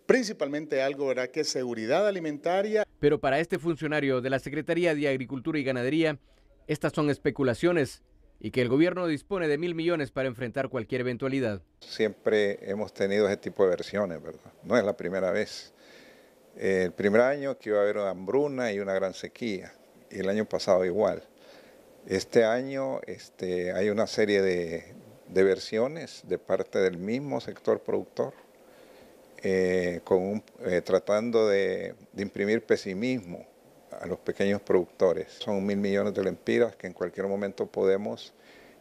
principalmente algo ¿verdad? que seguridad alimentaria. Pero para este funcionario de la Secretaría de Agricultura y Ganadería, estas son especulaciones y que el gobierno dispone de mil millones para enfrentar cualquier eventualidad. Siempre hemos tenido ese tipo de versiones, ¿verdad? No es la primera vez. El primer año que iba a haber una hambruna y una gran sequía el año pasado igual. Este año este, hay una serie de, versiones de parte del mismo sector productor, eh, con eh, tratando de, imprimir pesimismo a los pequeños productores. Son mil millones de lempiras que en cualquier momento podemos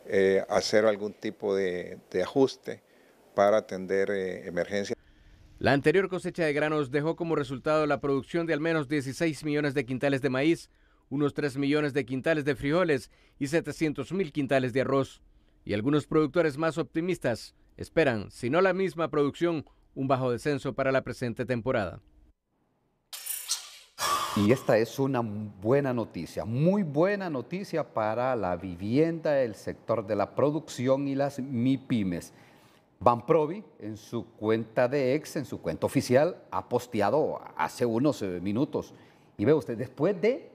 eh, hacer algún tipo de, de ajuste para atender emergencias. La anterior cosecha de granos dejó como resultado la producción de al menos 16 millones de quintales de maíz, unos 3 millones de quintales de frijoles y 700 mil quintales de arroz. Y algunos productores más optimistas esperan, si no la misma producción, un bajo descenso para la presente temporada. Y esta es una buena noticia, muy buena noticia para la vivienda, el sector de la producción y las MIPIMES. Banprovi, en su cuenta de ex, en su cuenta oficial, ha posteado hace unos eh, minutos. Y ve usted, después de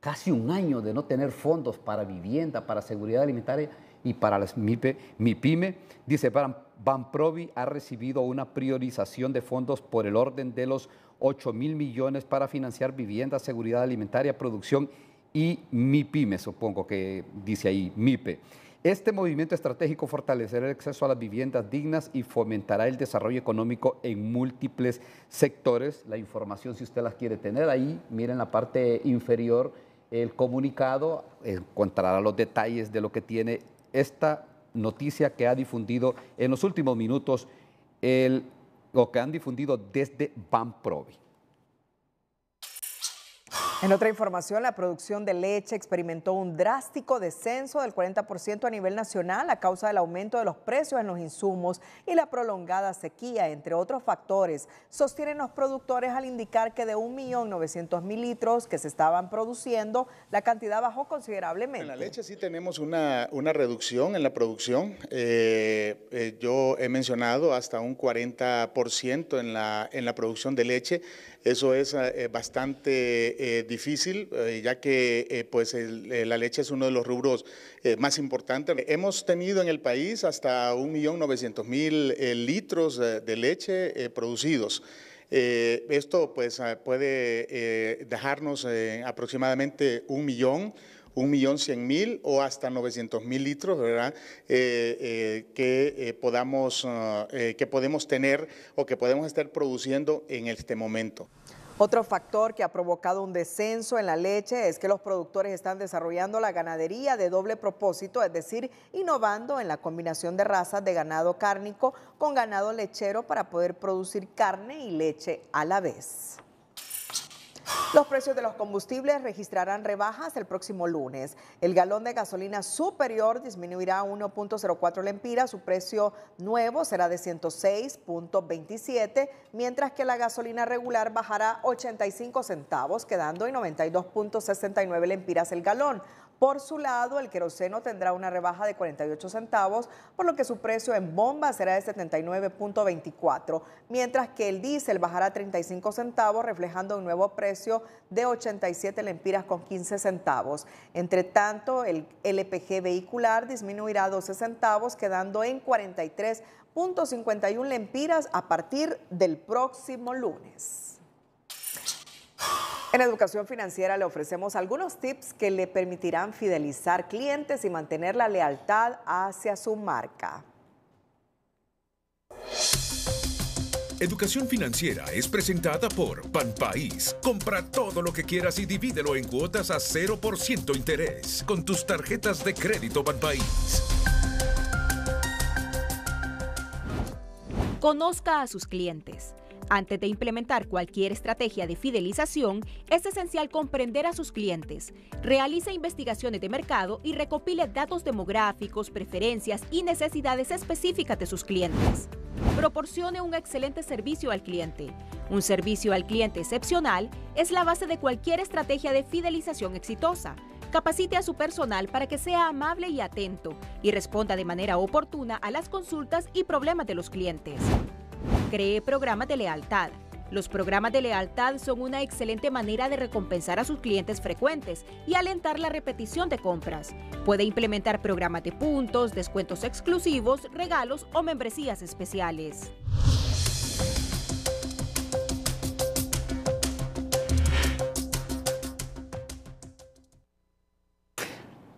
casi un año de no tener fondos para vivienda, para seguridad alimentaria y para las MIPE, MIPIME, Dice, Banprovi ha recibido una priorización de fondos por el orden de los 8 mil millones para financiar vivienda, seguridad alimentaria, producción y MIPIME, supongo que dice ahí, MIPE. Este movimiento estratégico fortalecerá el acceso a las viviendas dignas y fomentará el desarrollo económico en múltiples sectores. La información, si usted las quiere tener ahí, miren la parte inferior el comunicado encontrará los detalles de lo que tiene esta noticia que ha difundido en los últimos minutos el, o que han difundido desde Banprovi. En otra información, la producción de leche experimentó un drástico descenso del 40% a nivel nacional a causa del aumento de los precios en los insumos y la prolongada sequía, entre otros factores, sostienen los productores al indicar que de 1.900.000 litros que se estaban produciendo, la cantidad bajó considerablemente. En la leche sí tenemos una, reducción en la producción. Eh, eh, yo he mencionado hasta un 40% en la, en la producción de leche. Eso es eh, bastante eh, difícil, eh, ya que eh, pues eh, la leche es uno de los rubros más importantes. Hemos tenido en el país hasta 1.900.000 litros de leche producidos. esto pues puede dejarnos aproximadamente un millón, un millón cien mil o hasta 900.000 mil litros, ¿verdad? que podamos, que podemos tener o que podemos estar produciendo en este momento. Otro factor que ha provocado un descenso en la leche es que los productores están desarrollando la ganadería de doble propósito, es decir, innovando en la combinación de razas de ganado cárnico con ganado lechero para poder producir carne y leche a la vez. Los precios de los combustibles registrarán rebajas el próximo lunes. El galón de gasolina superior disminuirá 1.04 lempiras, su precio nuevo será de 106.27, mientras que la gasolina regular bajará 85 centavos, quedando en 92.69 lempiras el galón. Por su lado, el queroseno tendrá una rebaja de 48 centavos, por lo que su precio en bomba será de 79.24, mientras que el diésel bajará 35 centavos, reflejando un nuevo precio de 87 lempiras con 15 centavos. Entre tanto, el LPG vehicular disminuirá 12 centavos, quedando en 43.51 lempiras a partir del próximo lunes. En Educación Financiera le ofrecemos algunos tips que le permitirán fidelizar clientes y mantener la lealtad hacia su marca. Educación Financiera es presentada por Banpaís. Compra todo lo que quieras y divídelo en cuotas a 0% interés con tus tarjetas de crédito Banpaís. Conozca a sus clientes antes de implementar cualquier estrategia de fidelización, es esencial comprender a sus clientes. Realiza investigaciones de mercado y recopile datos demográficos, preferencias y necesidades específicas de sus clientes. Proporcione un excelente servicio al cliente. Un servicio al cliente excepcional es la base de cualquier estrategia de fidelización exitosa. Capacite a su personal para que sea amable y atento y responda de manera oportuna a las consultas y problemas de los clientes. Cree programas de lealtad. Los programas de lealtad son una excelente manera de recompensar a sus clientes frecuentes y alentar la repetición de compras. Puede implementar programas de puntos, descuentos exclusivos, regalos o membresías especiales.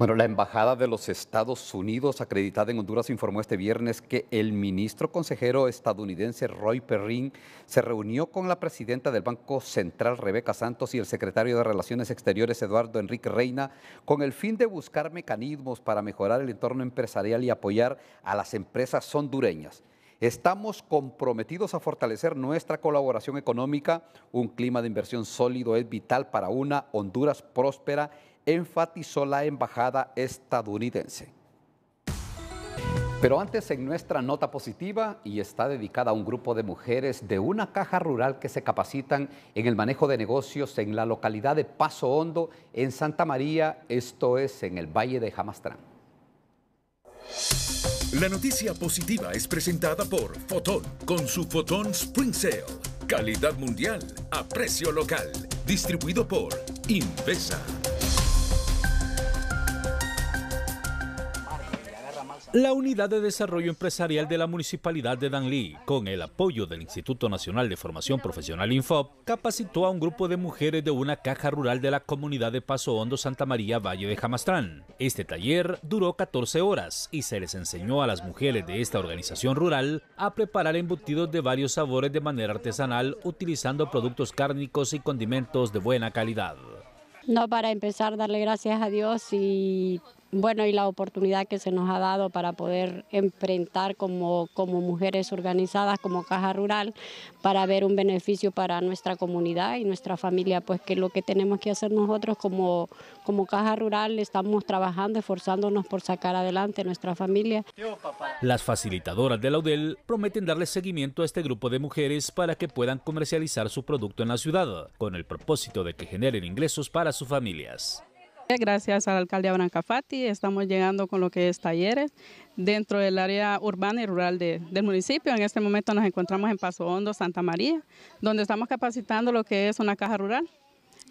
Bueno, la Embajada de los Estados Unidos, acreditada en Honduras, informó este viernes que el ministro consejero estadounidense Roy Perrin se reunió con la presidenta del Banco Central, Rebeca Santos, y el secretario de Relaciones Exteriores, Eduardo Enrique Reina, con el fin de buscar mecanismos para mejorar el entorno empresarial y apoyar a las empresas hondureñas. Estamos comprometidos a fortalecer nuestra colaboración económica. Un clima de inversión sólido es vital para una Honduras próspera enfatizó la embajada estadounidense. Pero antes en nuestra nota positiva y está dedicada a un grupo de mujeres de una caja rural que se capacitan en el manejo de negocios en la localidad de Paso Hondo, en Santa María, esto es en el Valle de Jamastrán. La noticia positiva es presentada por Fotón con su Fotón Spring Sale. Calidad mundial a precio local. Distribuido por Invesa. La Unidad de Desarrollo Empresarial de la Municipalidad de Danlí, con el apoyo del Instituto Nacional de Formación Profesional Infop, capacitó a un grupo de mujeres de una caja rural de la comunidad de Paso Hondo, Santa María, Valle de Jamastrán. Este taller duró 14 horas y se les enseñó a las mujeres de esta organización rural a preparar embutidos de varios sabores de manera artesanal utilizando productos cárnicos y condimentos de buena calidad. No, para empezar, darle gracias a Dios y bueno, y la oportunidad que se nos ha dado para poder enfrentar como, mujeres organizadas, como caja rural, para ver un beneficio para nuestra comunidad y nuestra familia, pues que lo que tenemos que hacer nosotros como, como caja rural estamos trabajando, esforzándonos por sacar adelante nuestra familia. Las facilitadoras de la UDEL prometen darle seguimiento a este grupo de mujeres para que puedan comercializar su producto en la ciudad, con el propósito de que generen ingresos para sus familias. Gracias al alcalde Abraham Cafati. estamos llegando con lo que es talleres dentro del área urbana y rural del municipio. En este momento nos encontramos en Paso Hondo, Santa María, donde estamos capacitando lo que es una caja rural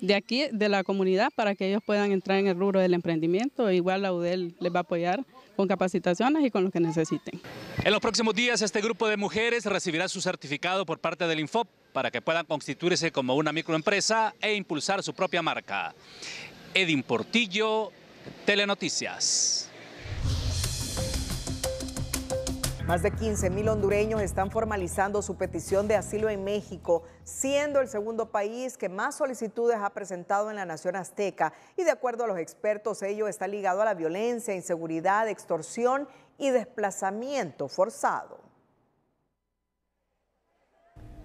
de aquí, de la comunidad, para que ellos puedan entrar en el rubro del emprendimiento. Igual la UDEL les va a apoyar con capacitaciones y con lo que necesiten. En los próximos días este grupo de mujeres recibirá su certificado por parte del INFOP para que puedan constituirse como una microempresa e impulsar su propia marca. Edin Portillo, Telenoticias. Más de 15 mil hondureños están formalizando su petición de asilo en México, siendo el segundo país que más solicitudes ha presentado en la nación azteca. Y de acuerdo a los expertos, ello está ligado a la violencia, inseguridad, extorsión y desplazamiento forzado.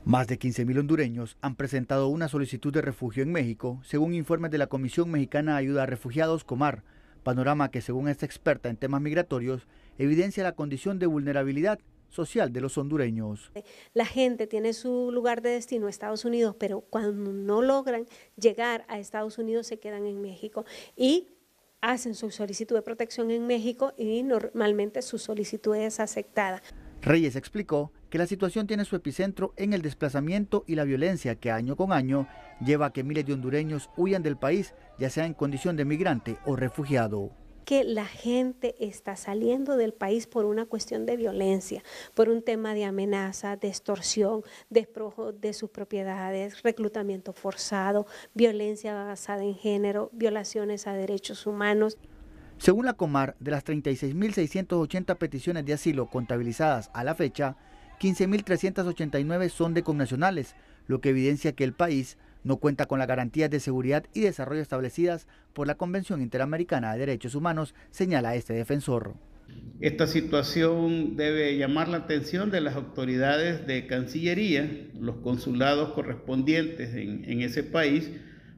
Más de 15.000 hondureños han presentado una solicitud de refugio en México, según informes de la Comisión Mexicana de Ayuda a Refugiados, Comar, panorama que según esta experta en temas migratorios evidencia la condición de vulnerabilidad social de los hondureños. La gente tiene su lugar de destino Estados Unidos, pero cuando no logran llegar a Estados Unidos se quedan en México y hacen su solicitud de protección en México y normalmente su solicitud es aceptada. Reyes explicó la situación tiene su epicentro en el desplazamiento y la violencia que año con año lleva a que miles de hondureños huyan del país, ya sea en condición de migrante o refugiado que la gente está saliendo del país por una cuestión de violencia, por un tema de amenaza, de extorsión, desprojo de sus propiedades, reclutamiento forzado, violencia basada en género, violaciones a derechos humanos. Según la Comar, de las 36.680 peticiones de asilo contabilizadas a la fecha, 15.389 son de connacionales, lo que evidencia que el país no cuenta con las garantías de seguridad y desarrollo establecidas por la Convención Interamericana de Derechos Humanos, señala este defensor. Esta situación debe llamar la atención de las autoridades de Cancillería, los consulados correspondientes en, ese país,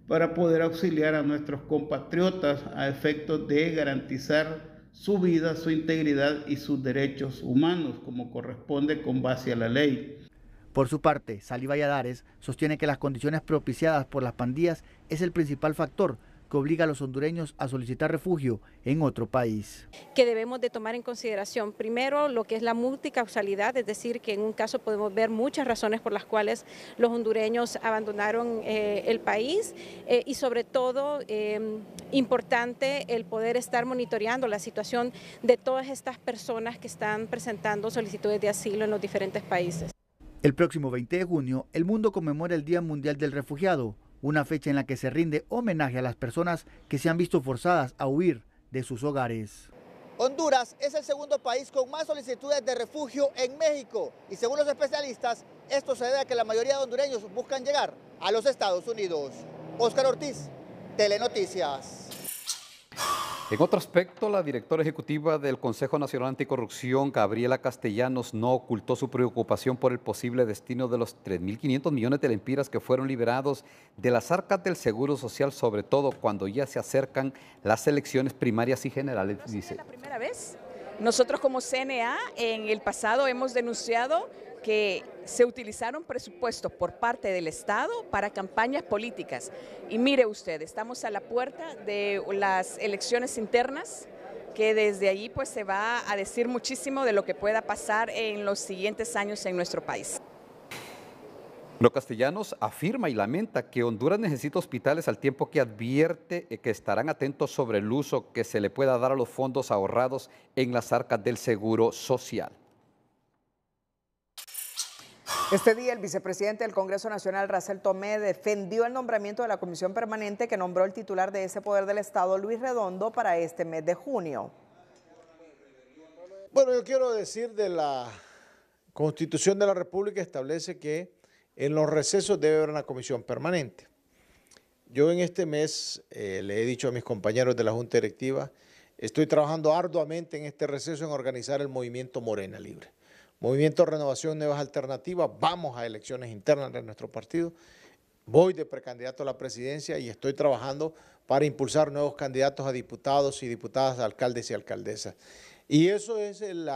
para poder auxiliar a nuestros compatriotas a efectos de garantizar su vida, su integridad y sus derechos humanos, como corresponde con base a la ley. Por su parte, Salí Valladares sostiene que las condiciones propiciadas por las pandillas es el principal factor que obliga a los hondureños a solicitar refugio en otro país. Que debemos de tomar en consideración primero lo que es la multicausalidad, es decir, que en un caso podemos ver muchas razones por las cuales los hondureños abandonaron eh, el país eh, y sobre todo eh, importante el poder estar monitoreando la situación de todas estas personas que están presentando solicitudes de asilo en los diferentes países. El próximo 20 de junio, el mundo conmemora el Día Mundial del Refugiado una fecha en la que se rinde homenaje a las personas que se han visto forzadas a huir de sus hogares. Honduras es el segundo país con más solicitudes de refugio en México y según los especialistas, esto se debe a que la mayoría de hondureños buscan llegar a los Estados Unidos. Oscar Ortiz, Telenoticias. En otro aspecto, la directora ejecutiva del Consejo Nacional Anticorrupción, Gabriela Castellanos, no ocultó su preocupación por el posible destino de los 3.500 millones de lempiras que fueron liberados de las arcas del Seguro Social, sobre todo cuando ya se acercan las elecciones primarias y generales. la primera vez. Nosotros como CNA en el pasado hemos denunciado que se utilizaron presupuestos por parte del Estado para campañas políticas. Y mire usted, estamos a la puerta de las elecciones internas que desde allí pues se va a decir muchísimo de lo que pueda pasar en los siguientes años en nuestro país. Los Castellanos afirma y lamenta que Honduras necesita hospitales al tiempo que advierte que estarán atentos sobre el uso que se le pueda dar a los fondos ahorrados en las arcas del Seguro Social. Este día el vicepresidente del Congreso Nacional, Racel Tomé, defendió el nombramiento de la comisión permanente que nombró el titular de ese poder del Estado, Luis Redondo, para este mes de junio. Bueno, yo quiero decir de la Constitución de la República establece que en los recesos debe haber una comisión permanente. Yo en este mes eh, le he dicho a mis compañeros de la Junta Directiva, estoy trabajando arduamente en este receso en organizar el movimiento Morena Libre. Movimiento Renovación Nuevas Alternativas, vamos a elecciones internas de nuestro partido. Voy de precandidato a la presidencia y estoy trabajando para impulsar nuevos candidatos a diputados y diputadas, alcaldes y alcaldesas. Y eso es el,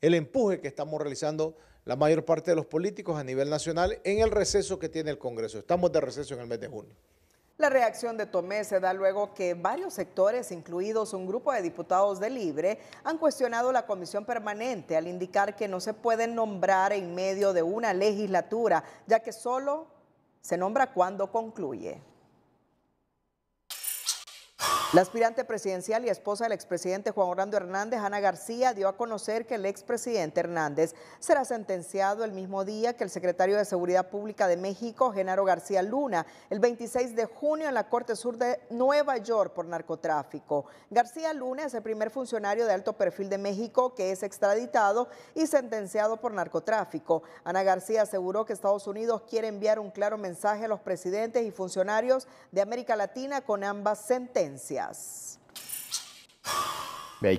el empuje que estamos realizando la mayor parte de los políticos a nivel nacional en el receso que tiene el Congreso. Estamos de receso en el mes de junio. La reacción de Tomé se da luego que varios sectores, incluidos un grupo de diputados de Libre, han cuestionado la comisión permanente al indicar que no se pueden nombrar en medio de una legislatura, ya que solo se nombra cuando concluye. La aspirante presidencial y esposa del expresidente Juan Orlando Hernández, Ana García, dio a conocer que el expresidente Hernández será sentenciado el mismo día que el secretario de Seguridad Pública de México, Genaro García Luna, el 26 de junio en la Corte Sur de Nueva York por narcotráfico. García Luna es el primer funcionario de alto perfil de México que es extraditado y sentenciado por narcotráfico. Ana García aseguró que Estados Unidos quiere enviar un claro mensaje a los presidentes y funcionarios de América Latina con ambas sentencias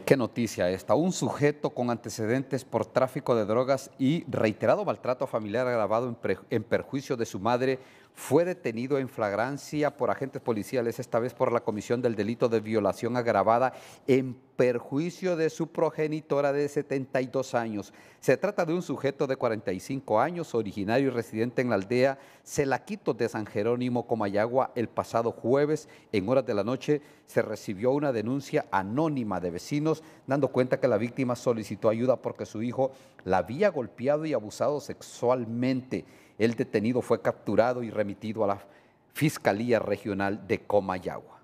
qué noticia esta. Un sujeto con antecedentes por tráfico de drogas y reiterado maltrato familiar agravado en perjuicio de su madre fue detenido en flagrancia por agentes policiales, esta vez por la comisión del delito de violación agravada en perjuicio de su progenitora de 72 años. Se trata de un sujeto de 45 años, originario y residente en la aldea Celaquito de San Jerónimo, Comayagua. El pasado jueves, en horas de la noche, se recibió una denuncia anónima de vecinos, dando cuenta que la víctima solicitó ayuda porque su hijo la había golpeado y abusado sexualmente. El detenido fue capturado y remitido a la Fiscalía Regional de Comayagua.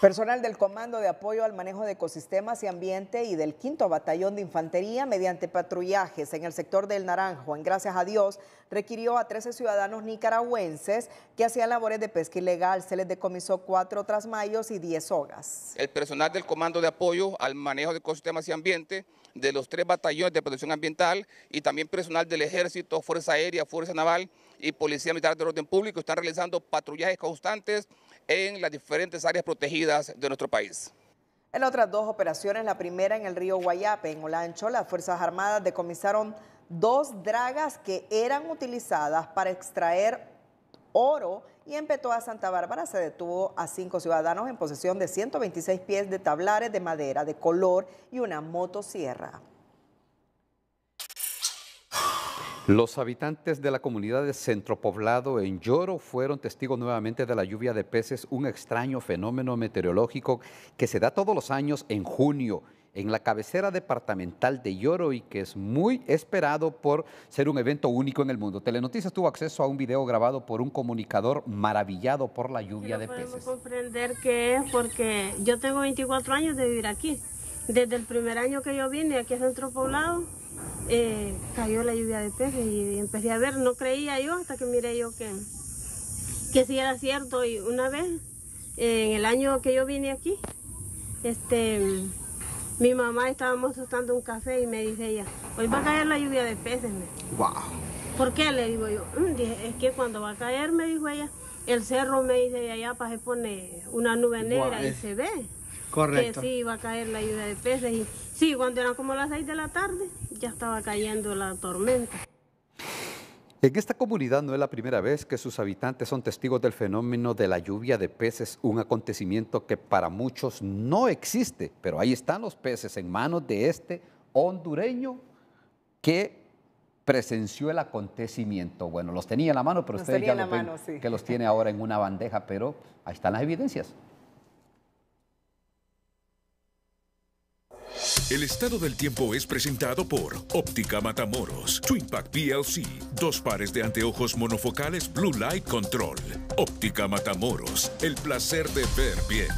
Personal del Comando de Apoyo al Manejo de Ecosistemas y Ambiente y del Quinto Batallón de Infantería, mediante patrullajes en el sector del Naranjo, en Gracias a Dios, requirió a 13 ciudadanos nicaragüenses que hacían labores de pesca ilegal. Se les decomisó cuatro trasmayos y 10 sogas. El personal del Comando de Apoyo al Manejo de Ecosistemas y Ambiente, de los tres batallones de protección ambiental y también personal del Ejército, Fuerza Aérea, Fuerza Naval y Policía Militar de Orden Público, están realizando patrullajes constantes en las diferentes áreas protegidas de nuestro país. En otras dos operaciones, la primera en el río Guayape, en Olancho, las Fuerzas Armadas decomisaron dos dragas que eran utilizadas para extraer oro y en Petoa, Santa Bárbara, se detuvo a cinco ciudadanos en posesión de 126 pies de tablares de madera de color y una motosierra. Los habitantes de la comunidad de Centro Poblado en Lloro fueron testigos nuevamente de la lluvia de peces, un extraño fenómeno meteorológico que se da todos los años en junio en la cabecera departamental de Lloro y que es muy esperado por ser un evento único en el mundo. Telenoticias tuvo acceso a un video grabado por un comunicador maravillado por la lluvia de peces. comprender qué es porque yo tengo 24 años de vivir aquí. Desde el primer año que yo vine aquí a Centro Poblado, eh, cayó la lluvia de peces y empecé a ver, no creía yo hasta que miré yo que, que sí era cierto. Y una vez, eh, en el año que yo vine aquí, este, mi mamá estábamos asustando un café y me dice ella, hoy va a caer la lluvia de peces. Wow. ¿Por qué? Le digo yo, mm, es que cuando va a caer, me dijo ella, el cerro me dice, de allá para se pone una nube negra y se ve. Correcto. Que sí iba a caer la lluvia de peces. Y sí, cuando eran como las 6 de la tarde, ya estaba cayendo la tormenta. En esta comunidad no es la primera vez que sus habitantes son testigos del fenómeno de la lluvia de peces, un acontecimiento que para muchos no existe, pero ahí están los peces en manos de este hondureño que presenció el acontecimiento. Bueno, los tenía en la mano, pero ustedes ya lo ven, que los tiene ahora en una bandeja, pero ahí están las evidencias. El estado del tiempo es presentado por Óptica Matamoros, Pack PLC, dos pares de anteojos monofocales Blue Light Control. Óptica Matamoros, el placer de ver bien.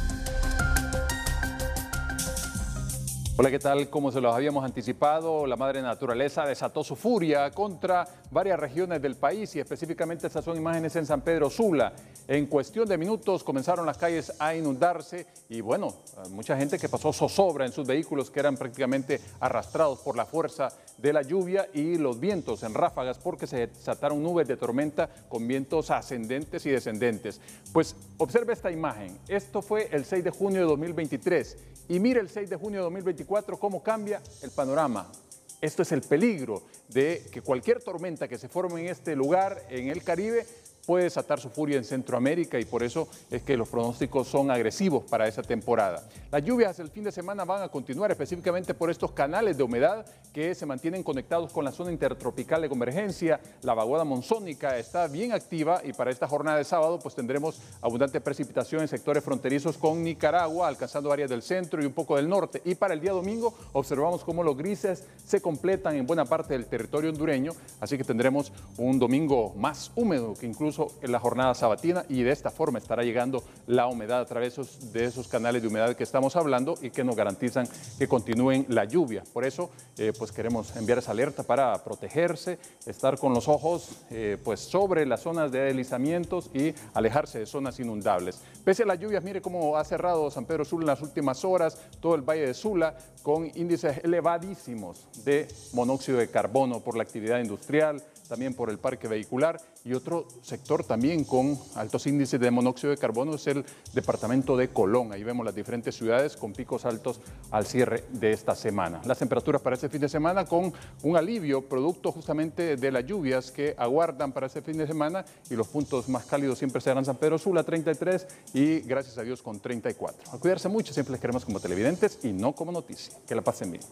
Hola, ¿qué tal? Como se los habíamos anticipado, la madre naturaleza desató su furia contra varias regiones del país y específicamente estas son imágenes en San Pedro Sula. En cuestión de minutos comenzaron las calles a inundarse y bueno, mucha gente que pasó zozobra en sus vehículos que eran prácticamente arrastrados por la fuerza de la lluvia y los vientos en ráfagas porque se desataron nubes de tormenta con vientos ascendentes y descendentes. Pues observe esta imagen. Esto fue el 6 de junio de 2023 y mire el 6 de junio de 2024 cómo cambia el panorama. Esto es el peligro de que cualquier tormenta que se forme en este lugar, en el Caribe, puede desatar su furia en Centroamérica y por eso es que los pronósticos son agresivos para esa temporada. Las lluvias el fin de semana van a continuar específicamente por estos canales de humedad que se mantienen conectados con la zona intertropical de convergencia. La vaguada monzónica está bien activa y para esta jornada de sábado pues tendremos abundante precipitación en sectores fronterizos con Nicaragua, alcanzando áreas del centro y un poco del norte. Y para el día domingo observamos cómo los grises se completan en buena parte del territorio hondureño, así que tendremos un domingo más húmedo que incluso en la jornada sabatina y de esta forma estará llegando la humedad a través de esos canales de humedad que estamos hablando y que nos garantizan que continúen la lluvia. Por eso, eh, pues queremos enviar esa alerta para protegerse, estar con los ojos eh, pues sobre las zonas de deslizamientos y alejarse de zonas inundables. Pese a las lluvias, mire cómo ha cerrado San Pedro Sula en las últimas horas, todo el Valle de Sula, con índices elevadísimos de monóxido de carbono por la actividad industrial, también por el parque vehicular y otro sector también con altos índices de monóxido de carbono es el departamento de Colón. Ahí vemos las diferentes ciudades con picos altos al cierre de esta semana. Las temperaturas para este fin de semana con un alivio producto justamente de las lluvias que aguardan para este fin de semana y los puntos más cálidos siempre serán San Pedro Sula 33 y gracias a Dios con 34. A cuidarse mucho, siempre les queremos como televidentes y no como noticia. Que la pasen bien.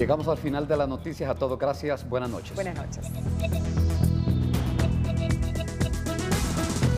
Llegamos al final de las noticias. A todo, gracias. Buenas noches. Buenas noches.